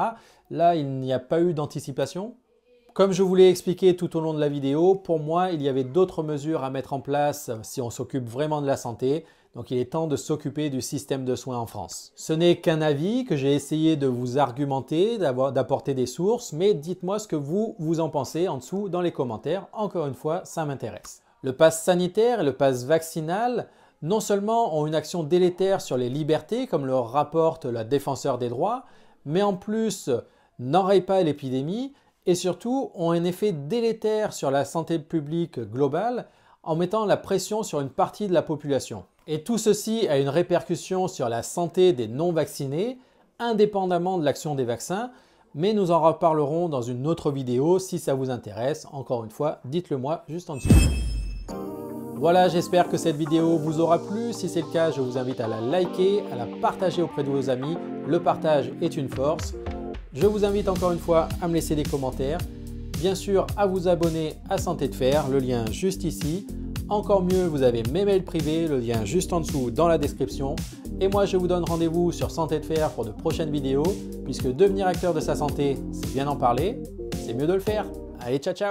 là, il n'y a pas eu d'anticipation. Comme je vous l'ai expliqué tout au long de la vidéo, pour moi, il y avait d'autres mesures à mettre en place si on s'occupe vraiment de la santé. Donc il est temps de s'occuper du système de soins en France. Ce n'est qu'un avis que j'ai essayé de vous argumenter, d'apporter des sources, mais dites-moi ce que vous, vous en pensez en dessous dans les commentaires. Encore une fois, ça m'intéresse. Le pass sanitaire et le pass vaccinal non seulement ont une action délétère sur les libertés, comme le rapporte la défenseur des droits, mais en plus n'enrayent pas l'épidémie et surtout ont un effet délétère sur la santé publique globale en mettant la pression sur une partie de la population. Et tout ceci a une répercussion sur la santé des non-vaccinés, indépendamment de l'action des vaccins, mais nous en reparlerons dans une autre vidéo si ça vous intéresse. Encore une fois, dites-le moi juste en dessous. Voilà, j'espère que cette vidéo vous aura plu. Si c'est le cas, je vous invite à la liker, à la partager auprès de vos amis. Le partage est une force. Je vous invite encore une fois à me laisser des commentaires. Bien sûr, à vous abonner à Santé de Fer, le lien juste ici. Encore mieux, vous avez mes mails privés, le lien juste en dessous dans la description. Et moi, je vous donne rendez-vous sur Santé de Fer pour de prochaines vidéos, puisque devenir acteur de sa santé, c'est bien en parler, c'est mieux de le faire. Allez, ciao ciao